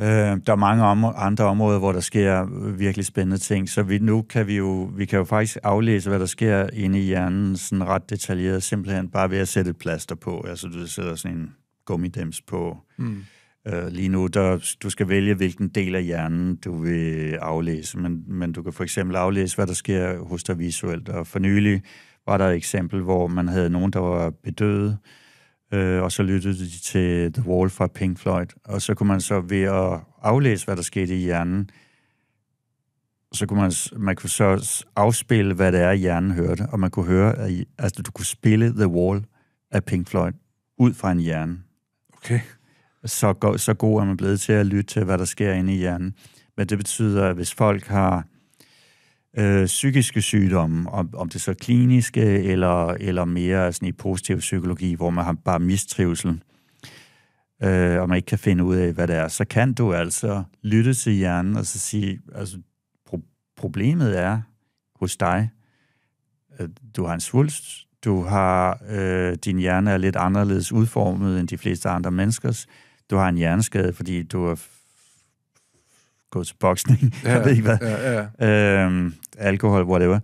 Speaker 2: Øh, der er mange om, andre områder, hvor der sker virkelig spændende ting, så vi, nu kan vi jo, vi kan jo faktisk aflæse, hvad der sker inde i hjernen, sådan ret detaljeret, simpelthen bare ved at sætte et plaster på. Altså, du sidder sådan en gummidems på. Mm Øh, lige nu, der, du skal vælge, hvilken del af hjernen, du vil aflæse, men, men du kan for eksempel aflæse, hvad der sker hos dig visuelt. Og for nylig var der et eksempel, hvor man havde nogen, der var bedøvet, øh, og så lyttede de til The Wall fra Pink Floyd, og så kunne man så ved at aflæse, hvad der skete i hjernen, så kunne man, man kunne så afspille, hvad det er, hjernen hørte, og man kunne høre, at altså, du kunne spille The Wall af Pink Floyd ud fra en hjerne. Okay så, go- så god er man blevet til at lytte til, hvad der sker inde i hjernen. Men det betyder, at hvis folk har øh, psykiske sygdomme, om, om det så er kliniske eller, eller mere sådan i positiv psykologi, hvor man har bare mistrivsel, øh, og man ikke kan finde ud af, hvad det er, så kan du altså lytte til hjernen og så sige, altså pro- problemet er hos dig, du har en svulst, du har, øh, din hjerne er lidt anderledes udformet end de fleste andre menneskers, du har en hjerneskade, fordi du har gået til boksning, ja, jeg ved ikke hvad, ja, ja. Øhm, alkohol, whatever.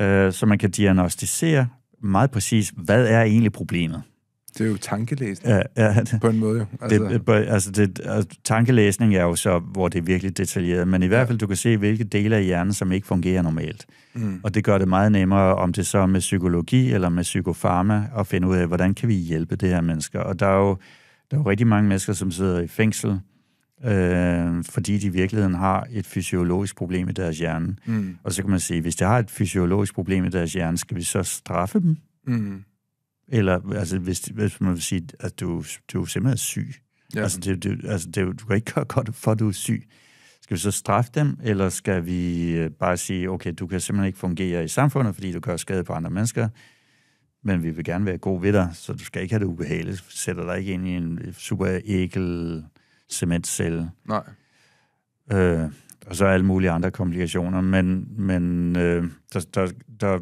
Speaker 2: Øh, så man kan diagnostisere meget præcis, hvad er egentlig problemet. Det er jo tankelæsning, ja, ja,
Speaker 1: det, på en måde. Altså. Det,
Speaker 2: altså det, altså, tankelæsning er jo så, hvor det er virkelig detaljeret, men i hvert fald, du kan se, hvilke dele af hjernen, som ikke fungerer normalt. Mm. Og det gør det meget nemmere, om det så er med psykologi eller med psykofarma, at finde ud af, hvordan kan vi hjælpe det her mennesker. Og der er jo der er jo rigtig mange mennesker, som sidder i fængsel, øh, fordi de i virkeligheden har et fysiologisk problem i deres hjerne. Mm. Og så kan man sige, hvis de har et fysiologisk problem i deres hjerne, skal vi så straffe dem? Mm. Eller altså, hvis, hvis man vil sige, at du, du er simpelthen syg. Ja. Altså, det, det, altså det, du kan ikke gøre godt for, at du er syg. Skal vi så straffe dem, eller skal vi øh, bare sige, okay, du kan simpelthen ikke fungere i samfundet, fordi du gør skade på andre mennesker? men vi vil gerne være gode ved dig, så du skal ikke have det ubehageligt. Sætter dig ikke ind i en super ækel cementcelle. Nej. Øh, og så alle mulige andre komplikationer, men, men øh, der, der, der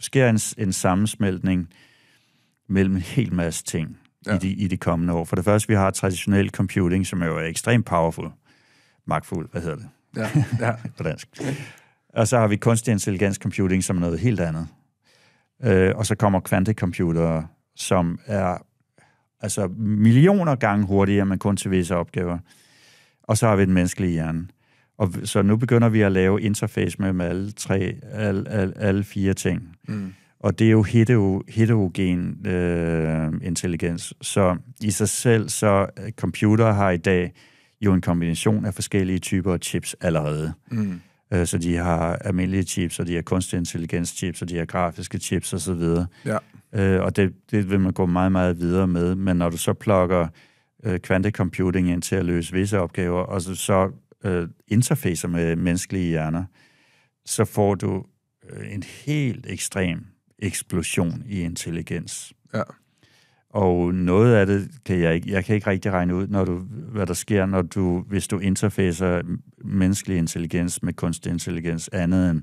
Speaker 2: sker en, en sammensmeltning mellem en hel masse ting ja. i, de, i de kommende år. For det første, vi har traditionel computing, som jo er ekstremt powerful. Magtfuld, hvad hedder det? Ja, ja. På dansk. Og så har vi kunstig intelligens computing som er noget helt andet. Øh, og så kommer kvantecomputere, som er altså millioner gange hurtigere, men kun til visse opgaver. Og så har vi den menneskelige hjerne. Og så nu begynder vi at lave interface mellem alle tre, alle, alle, alle fire ting. Mm. Og det er jo heterogen øh, intelligens. Så i sig selv, så øh, computer har i dag jo en kombination af forskellige typer af chips allerede. Mm. Øh, så de har almindelige chips, og de har kunstig intelligens chips, og de har grafiske chips osv. Ja. Øh, og det, det vil man gå meget, meget videre med. Men når du så plukker øh, kvantecomputing ind til at løse visse opgaver, og så, så øh, interfacer med menneskelige hjerner, så får du øh, en helt ekstrem eksplosion i intelligens. Ja. Og noget af det kan jeg ikke, jeg kan ikke rigtig regne ud, når du, hvad der sker, når du, hvis du interfacer menneskelig intelligens med kunstig intelligens andet end,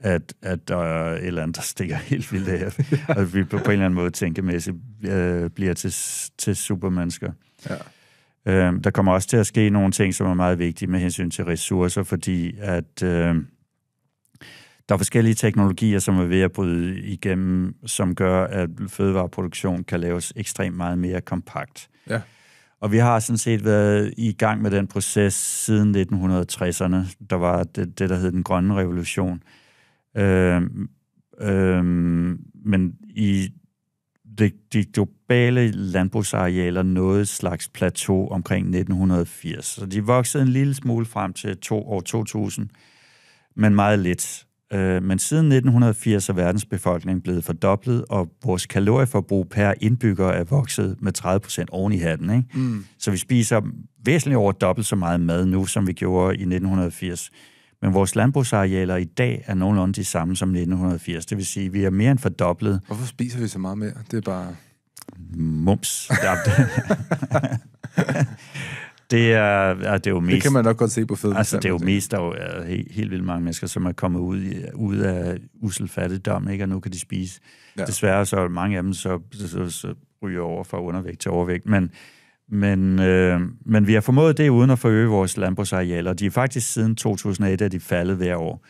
Speaker 2: at, at der er et eller andet, der stikker helt vildt af, og vi på, på en eller anden måde tænkemæssigt øh, bliver til, til supermennesker. Ja. Øhm, der kommer også til at ske nogle ting, som er meget vigtige med hensyn til ressourcer, fordi at øh, der er forskellige teknologier, som er ved at bryde igennem, som gør, at fødevareproduktion kan laves ekstremt meget mere kompakt. Ja. Og vi har sådan set været i gang med den proces siden 1960'erne. Der var det, det der hed den grønne revolution. Øhm, øhm, men i de, de globale landbrugsarealer nåede et slags plateau omkring 1980. Så de voksede en lille smule frem til to, år 2000, men meget lidt. Øh, men siden 1980 er verdens befolkning blevet fordoblet, og vores kalorieforbrug per indbygger er vokset med 30 procent oven i hatten. Ikke? Mm. Så vi spiser væsentligt over dobbelt så meget mad nu, som vi gjorde i 1980. Men vores landbrugsarealer i dag er nogenlunde de samme som 1980. Det vil sige, at vi er mere end fordoblet. Hvorfor spiser vi så meget mere? Det er bare... Mums. Det er, det er jo mest... Det kan man nok godt se på fede. Altså, det er jo mest, der er helt, helt vildt mange mennesker, som er kommet ud, i, ud af usel fattigdom, ikke? og nu kan de spise. Ja. Desværre så mange af dem, så, så, så ryger over fra undervægt til overvægt. Men, men, øh, men vi har formået det uden at forøge vores landbrugsarealer. De er faktisk siden 2001, at de faldet hver år.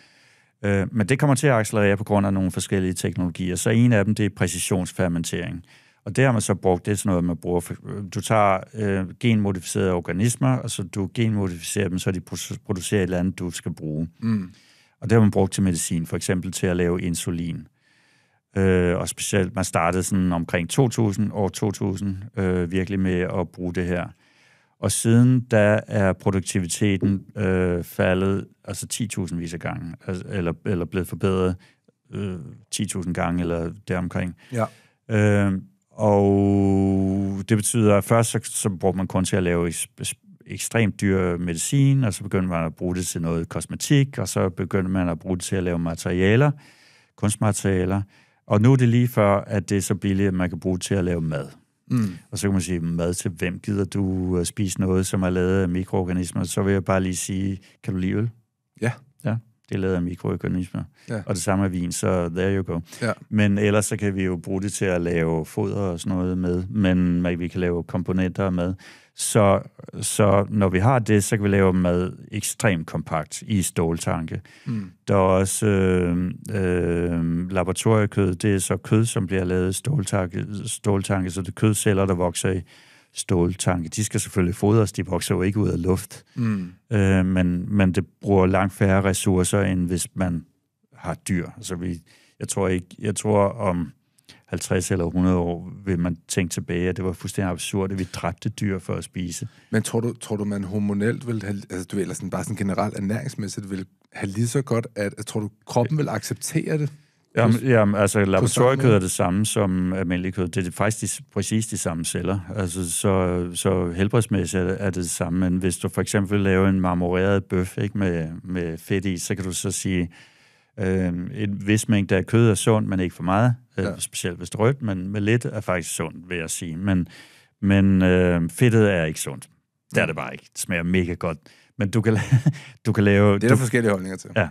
Speaker 2: Øh, men det kommer til at accelerere på grund af nogle forskellige teknologier. Så en af dem, det er præcisionsfermentering. Og det har man så brugt, det er sådan noget, man bruger. Øh, du tager øh, genmodificerede organismer, og så du genmodificerer dem, så de producerer et eller andet, du skal bruge. Mm. Og det har man brugt til medicin, for eksempel til at lave insulin. Øh, og specielt, man startede sådan omkring 2000, år 2000, øh, virkelig med at bruge det her. Og siden da er produktiviteten øh, faldet altså 10.000 vis af gange, altså, eller, eller blevet forbedret øh, 10.000 gange eller deromkring. Ja. Øh, og det betyder, at først så, så brugte man kun til at lave ekstremt dyr medicin, og så begyndte man at bruge det til noget kosmetik, og så begyndte man at bruge det til at lave materialer, kunstmaterialer. Og nu er det lige før, at det er så billigt, at man kan bruge det til at lave mad. Mm. Og så kan man sige, mad til hvem gider du øh, spise noget, som er lavet af mikroorganismer? Så vil jeg bare lige sige, kan du lide øl? Ja. ja. Det er lavet af mikroøkonomismer. Ja. Og det samme er vin, så there you go. Ja. Men ellers så kan vi jo bruge det til at lave foder og sådan noget med, men vi kan lave komponenter med. Så, så når vi har det, så kan vi lave mad ekstremt kompakt i ståltanke. Mm. Der er også øh, øh, laboratoriekød, det er så kød, som bliver lavet i ståltanke, ståltanke, så det er kødceller, der vokser i ståltanke. De skal selvfølgelig fodres, de vokser jo ikke ud af luft, mm. øh, men, men det bruger langt færre ressourcer, end hvis man har dyr. Altså vi, jeg tror ikke, jeg tror om 50 eller 100 år vil man tænke tilbage, at det var fuldstændig absurd, at vi dræbte dyr for at spise. Men tror du, tror du man hormonelt vil
Speaker 1: have, altså du eller sådan, bare sådan generelt ernæringsmæssigt vil have lige så godt, at, at tror du kroppen øh. vil acceptere det? Jamen, jamen altså laboratoriekød er det
Speaker 2: samme som almindelig kød. Det er faktisk de, præcis de samme celler. Altså, så, så helbredsmæssigt er det, er det samme. Men hvis du for eksempel laver en marmoreret bøf ikke, med, med fedt i, så kan du så sige, øh, en vis mængde af kød er sundt, men ikke for meget. Øh, ja. Øh, specielt hvis det er rødt, men med lidt er faktisk sundt, vil jeg sige. Men, men øh, fedtet er ikke sundt. Det er det bare ikke. Det smager mega godt. Men du kan, du kan lave... Det er der du, forskellige holdninger til. Ja.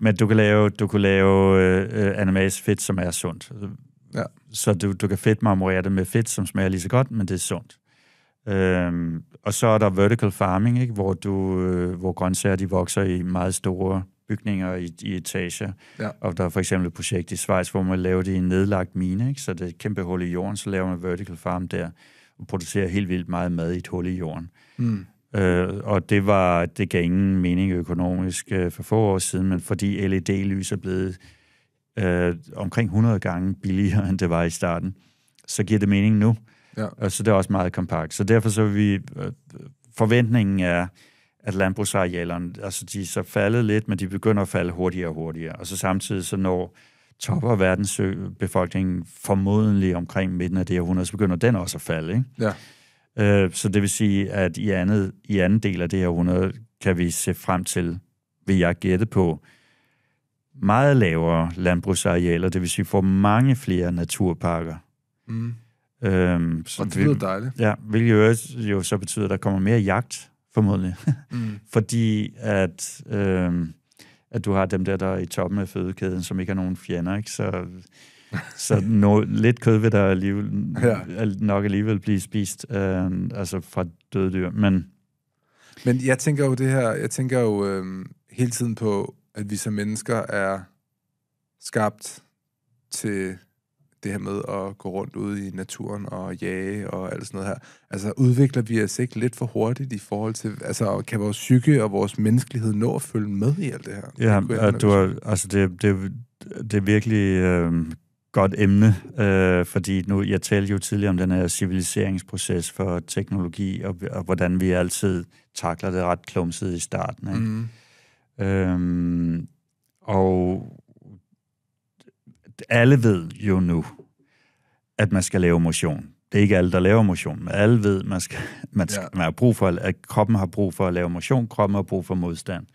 Speaker 2: Men du kan lave, du kan lave øh, animas fedt, som er sundt. Altså, ja. Så du, du kan marmorere det med fedt, som smager lige så godt, men det er sundt. Øhm, og så er der vertical farming, ikke? Hvor, du, øh, hvor grøntsager de vokser i meget store bygninger i, i etager. Ja. Og der er for eksempel et projekt i Schweiz, hvor man laver det i en nedlagt mine, ikke? så det er et kæmpe hul i jorden, så laver man vertical farm der og producerer helt vildt meget mad i et hul i jorden. Mm. Øh, og det, var, det gav ingen mening økonomisk øh, for få år siden, men fordi LED-lys er blevet øh, omkring 100 gange billigere, end det var i starten, så giver det mening nu. Ja. Og øh, så det er også meget kompakt. Så derfor så vi... Øh, forventningen er, at landbrugsarealerne, altså de er så faldet lidt, men de begynder at falde hurtigere og hurtigere. Og så samtidig så når topper verdensbefolkningen formodentlig omkring midten af det århundrede, så begynder den også at falde. Ikke? Ja. Øh, så det vil sige, at i, andet, i anden del af det her århundrede kan vi se frem til, vil jeg gætte på, meget lavere landbrugsarealer, det vil sige, får mange flere naturparker. Mm. Øhm, så og det lyder dejligt. Ja, hvilket jo, jo så betyder, at der kommer mere jagt, formodentlig. Mm. Fordi at, øhm, at du har dem der, der er i toppen af fødekæden, som ikke har nogen fjender, ikke? Så så no, lidt kød vil der alligevel, ja. nok alligevel blive spist, øh, altså fra døde dyr. Men, men jeg tænker
Speaker 1: jo det her, jeg tænker jo øh, hele tiden på, at vi som mennesker er skabt til det her med at gå rundt ude i naturen og jage og alt sådan noget her. Altså udvikler vi os ikke lidt for hurtigt i forhold til, altså kan vores psyke og vores menneskelighed nå at følge med i alt det her? Ja, det du har,
Speaker 2: altså det, det, det er virkelig øh, godt emne, øh, fordi nu, jeg talte jo tidligere om den her civiliseringsproces for teknologi, og, og hvordan vi altid takler det ret klumset i starten. Ikke? Mm. Øhm, og alle ved jo nu, at man skal lave motion. Det er ikke alle, der laver motion, men alle ved, man skal, man, skal, ja. man har brug for, at kroppen har brug for at lave motion, kroppen har brug for modstand.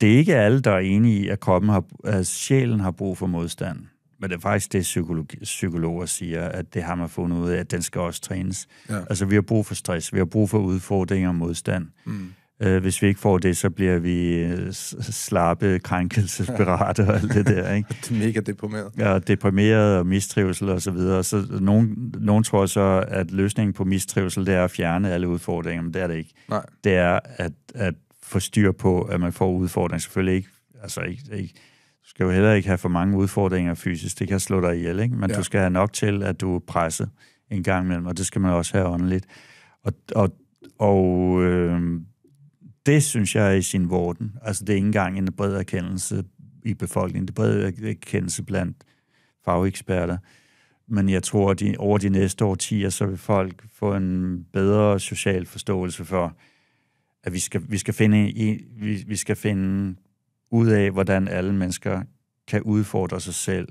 Speaker 2: Det er ikke alle, der er enige i, at kroppen har, at sjælen har brug for modstand men det er faktisk det, psykolog, psykologer siger, at det har man fundet ud af, at den skal også trænes. Ja. Altså, vi har brug for stress, vi har brug for udfordringer og modstand. Mm. Øh, hvis vi ikke får det, så bliver vi øh, slappe, krænkelsesberate og alt det der, ikke?
Speaker 1: det er mega deprimeret. Ja,
Speaker 2: deprimeret og mistrivsel og så videre. Så nogen, nogen tror så, at løsningen på mistrivsel, det er at fjerne alle udfordringer, men det er det ikke. Nej. Det er at, at få styr på, at man får udfordringer. Selvfølgelig ikke, altså ikke, ikke skal jo heller ikke have for mange udfordringer fysisk. Det kan slå dig ihjel, ikke? Men ja. du skal have nok til, at du er presset en gang imellem, og det skal man også have åndeligt. Og, og, og øh, det synes jeg er i sin vorden. Altså, det er ikke engang en bred erkendelse i befolkningen. Det er bred erkendelse blandt fageksperter. Men jeg tror, at de, over de næste årtier, så vil folk få en bedre social forståelse for, at vi skal, vi skal finde, vi, vi skal finde ud af, hvordan alle mennesker kan udfordre sig selv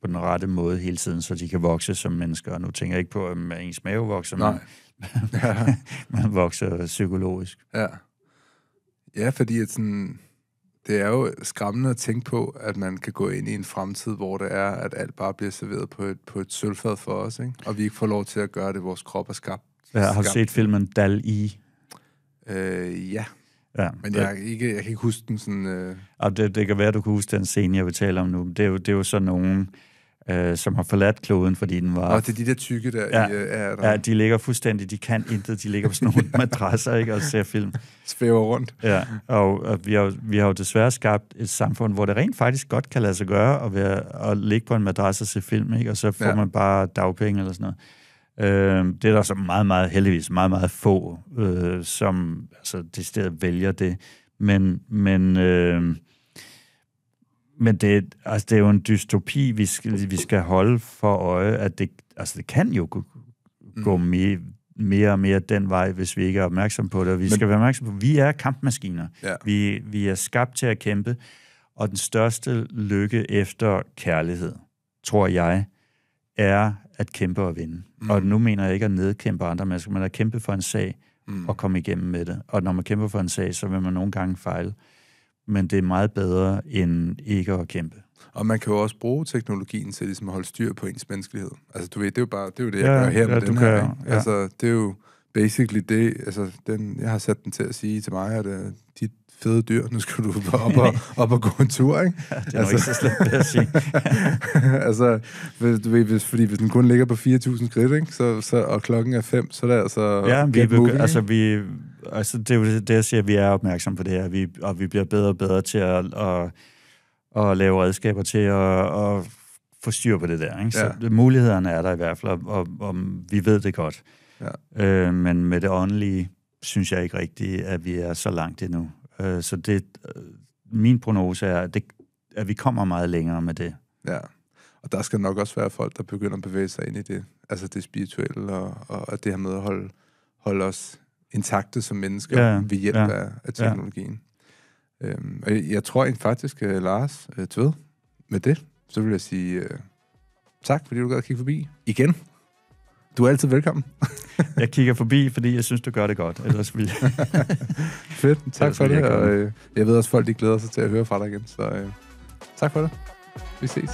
Speaker 2: på den rette måde hele tiden, så de kan vokse som mennesker. Og nu tænker jeg ikke på, at ens mave vokser, Nej. men man vokser psykologisk. Ja,
Speaker 1: ja fordi at sådan, det er jo skræmmende at tænke på, at man kan gå ind i en fremtid, hvor det er, at alt bare bliver serveret på et, på et sølvfad for os, ikke? og vi ikke får lov til at gøre det, vores krop er skabt. Ja, har du set
Speaker 2: filmen Dal I?
Speaker 1: Øh, ja. Ja, men jeg, ikke, jeg kan ikke
Speaker 2: huske den sådan... Øh... Og det, det kan være, at du kan huske den scene, jeg vil tale om nu. Det er jo, det er jo så nogen, øh, som har forladt kloden, fordi den var... Og det er de der tykke
Speaker 1: der. Ja, i, øh, er der. ja
Speaker 2: de ligger fuldstændig, de kan intet, de ligger på sådan nogle madrasser, ikke, og ser film. Svæver rundt. Ja, og, og vi, har, vi har jo desværre skabt et samfund, hvor det rent faktisk godt kan lade sig gøre at, være, at ligge på en madras og se film, ikke, og så får ja. man bare dagpenge eller sådan noget. Øh, det er der så meget, meget heldigvis meget, meget få, øh, som altså, steder vælger det. Men, men, øh, men det, altså, det er jo en dystopi, vi skal, vi skal holde for øje, at det, altså, det kan jo gå, mm. gå mere, mere og mere den vej, hvis vi ikke er opmærksom på det. Og vi men, skal være opmærksom på, at vi er kampmaskiner. Ja. Vi, vi er skabt til at kæmpe, og den største lykke efter kærlighed, tror jeg, er at kæmpe og vinde. Mm. Og nu mener jeg ikke at nedkæmpe andre mennesker, men at kæmpe for en sag mm. og komme igennem med det. Og når man kæmper for en sag, så vil man nogle gange fejle. Men det er meget bedre end ikke at kæmpe. Og man kan jo også bruge teknologien til ligesom at holde styr på ens menneskelighed. Altså du ved, det er jo bare det, er jo det jeg ja, gør her ja, med den her. Ikke? Ja. Altså
Speaker 1: det er jo basically det, altså den, jeg har sat den til at sige til mig, at uh, øh, dit fede dyr, nu skal du op og, op og gå en tur, ikke? Ja, det er altså, ikke så slemt at sige. altså, hvis, du ved, hvis, fordi hvis den kun ligger på 4.000 skridt, ikke? Så, så, og klokken er 5, så er det altså... Ja, vi, begy- moving, altså,
Speaker 2: vi, altså, det er jo det, jeg siger, vi er opmærksom på det her, vi, og vi bliver bedre og bedre til at, at, at lave redskaber til at, at få styr på det der. Ikke? Så ja. mulighederne er der i hvert fald, og, og, og vi ved det godt. Ja. Øh, men med det åndelige synes jeg ikke rigtigt, at vi er så langt endnu. Øh, så det, øh, min prognose er, at, det, at vi kommer meget længere med det. Ja, og der skal nok også være folk, der begynder at bevæge sig ind i det, altså det
Speaker 1: spirituelle, og, og det her med at holde, holde os intakte som mennesker ja, ved hjælp ja, af, af teknologien. Ja. Øhm, og jeg, jeg tror en faktisk, uh, Lars, uh, øh, tved med det, så vil jeg sige uh, tak, fordi du gad at kigge forbi igen. Du er altid velkommen. jeg kigger forbi, fordi jeg synes, du gør det godt. Ellers vil jeg... Fedt. Tak for det. Jeg, og, øh, jeg ved også, folk de glæder sig til at høre fra dig igen. Så øh, tak for det. Vi ses.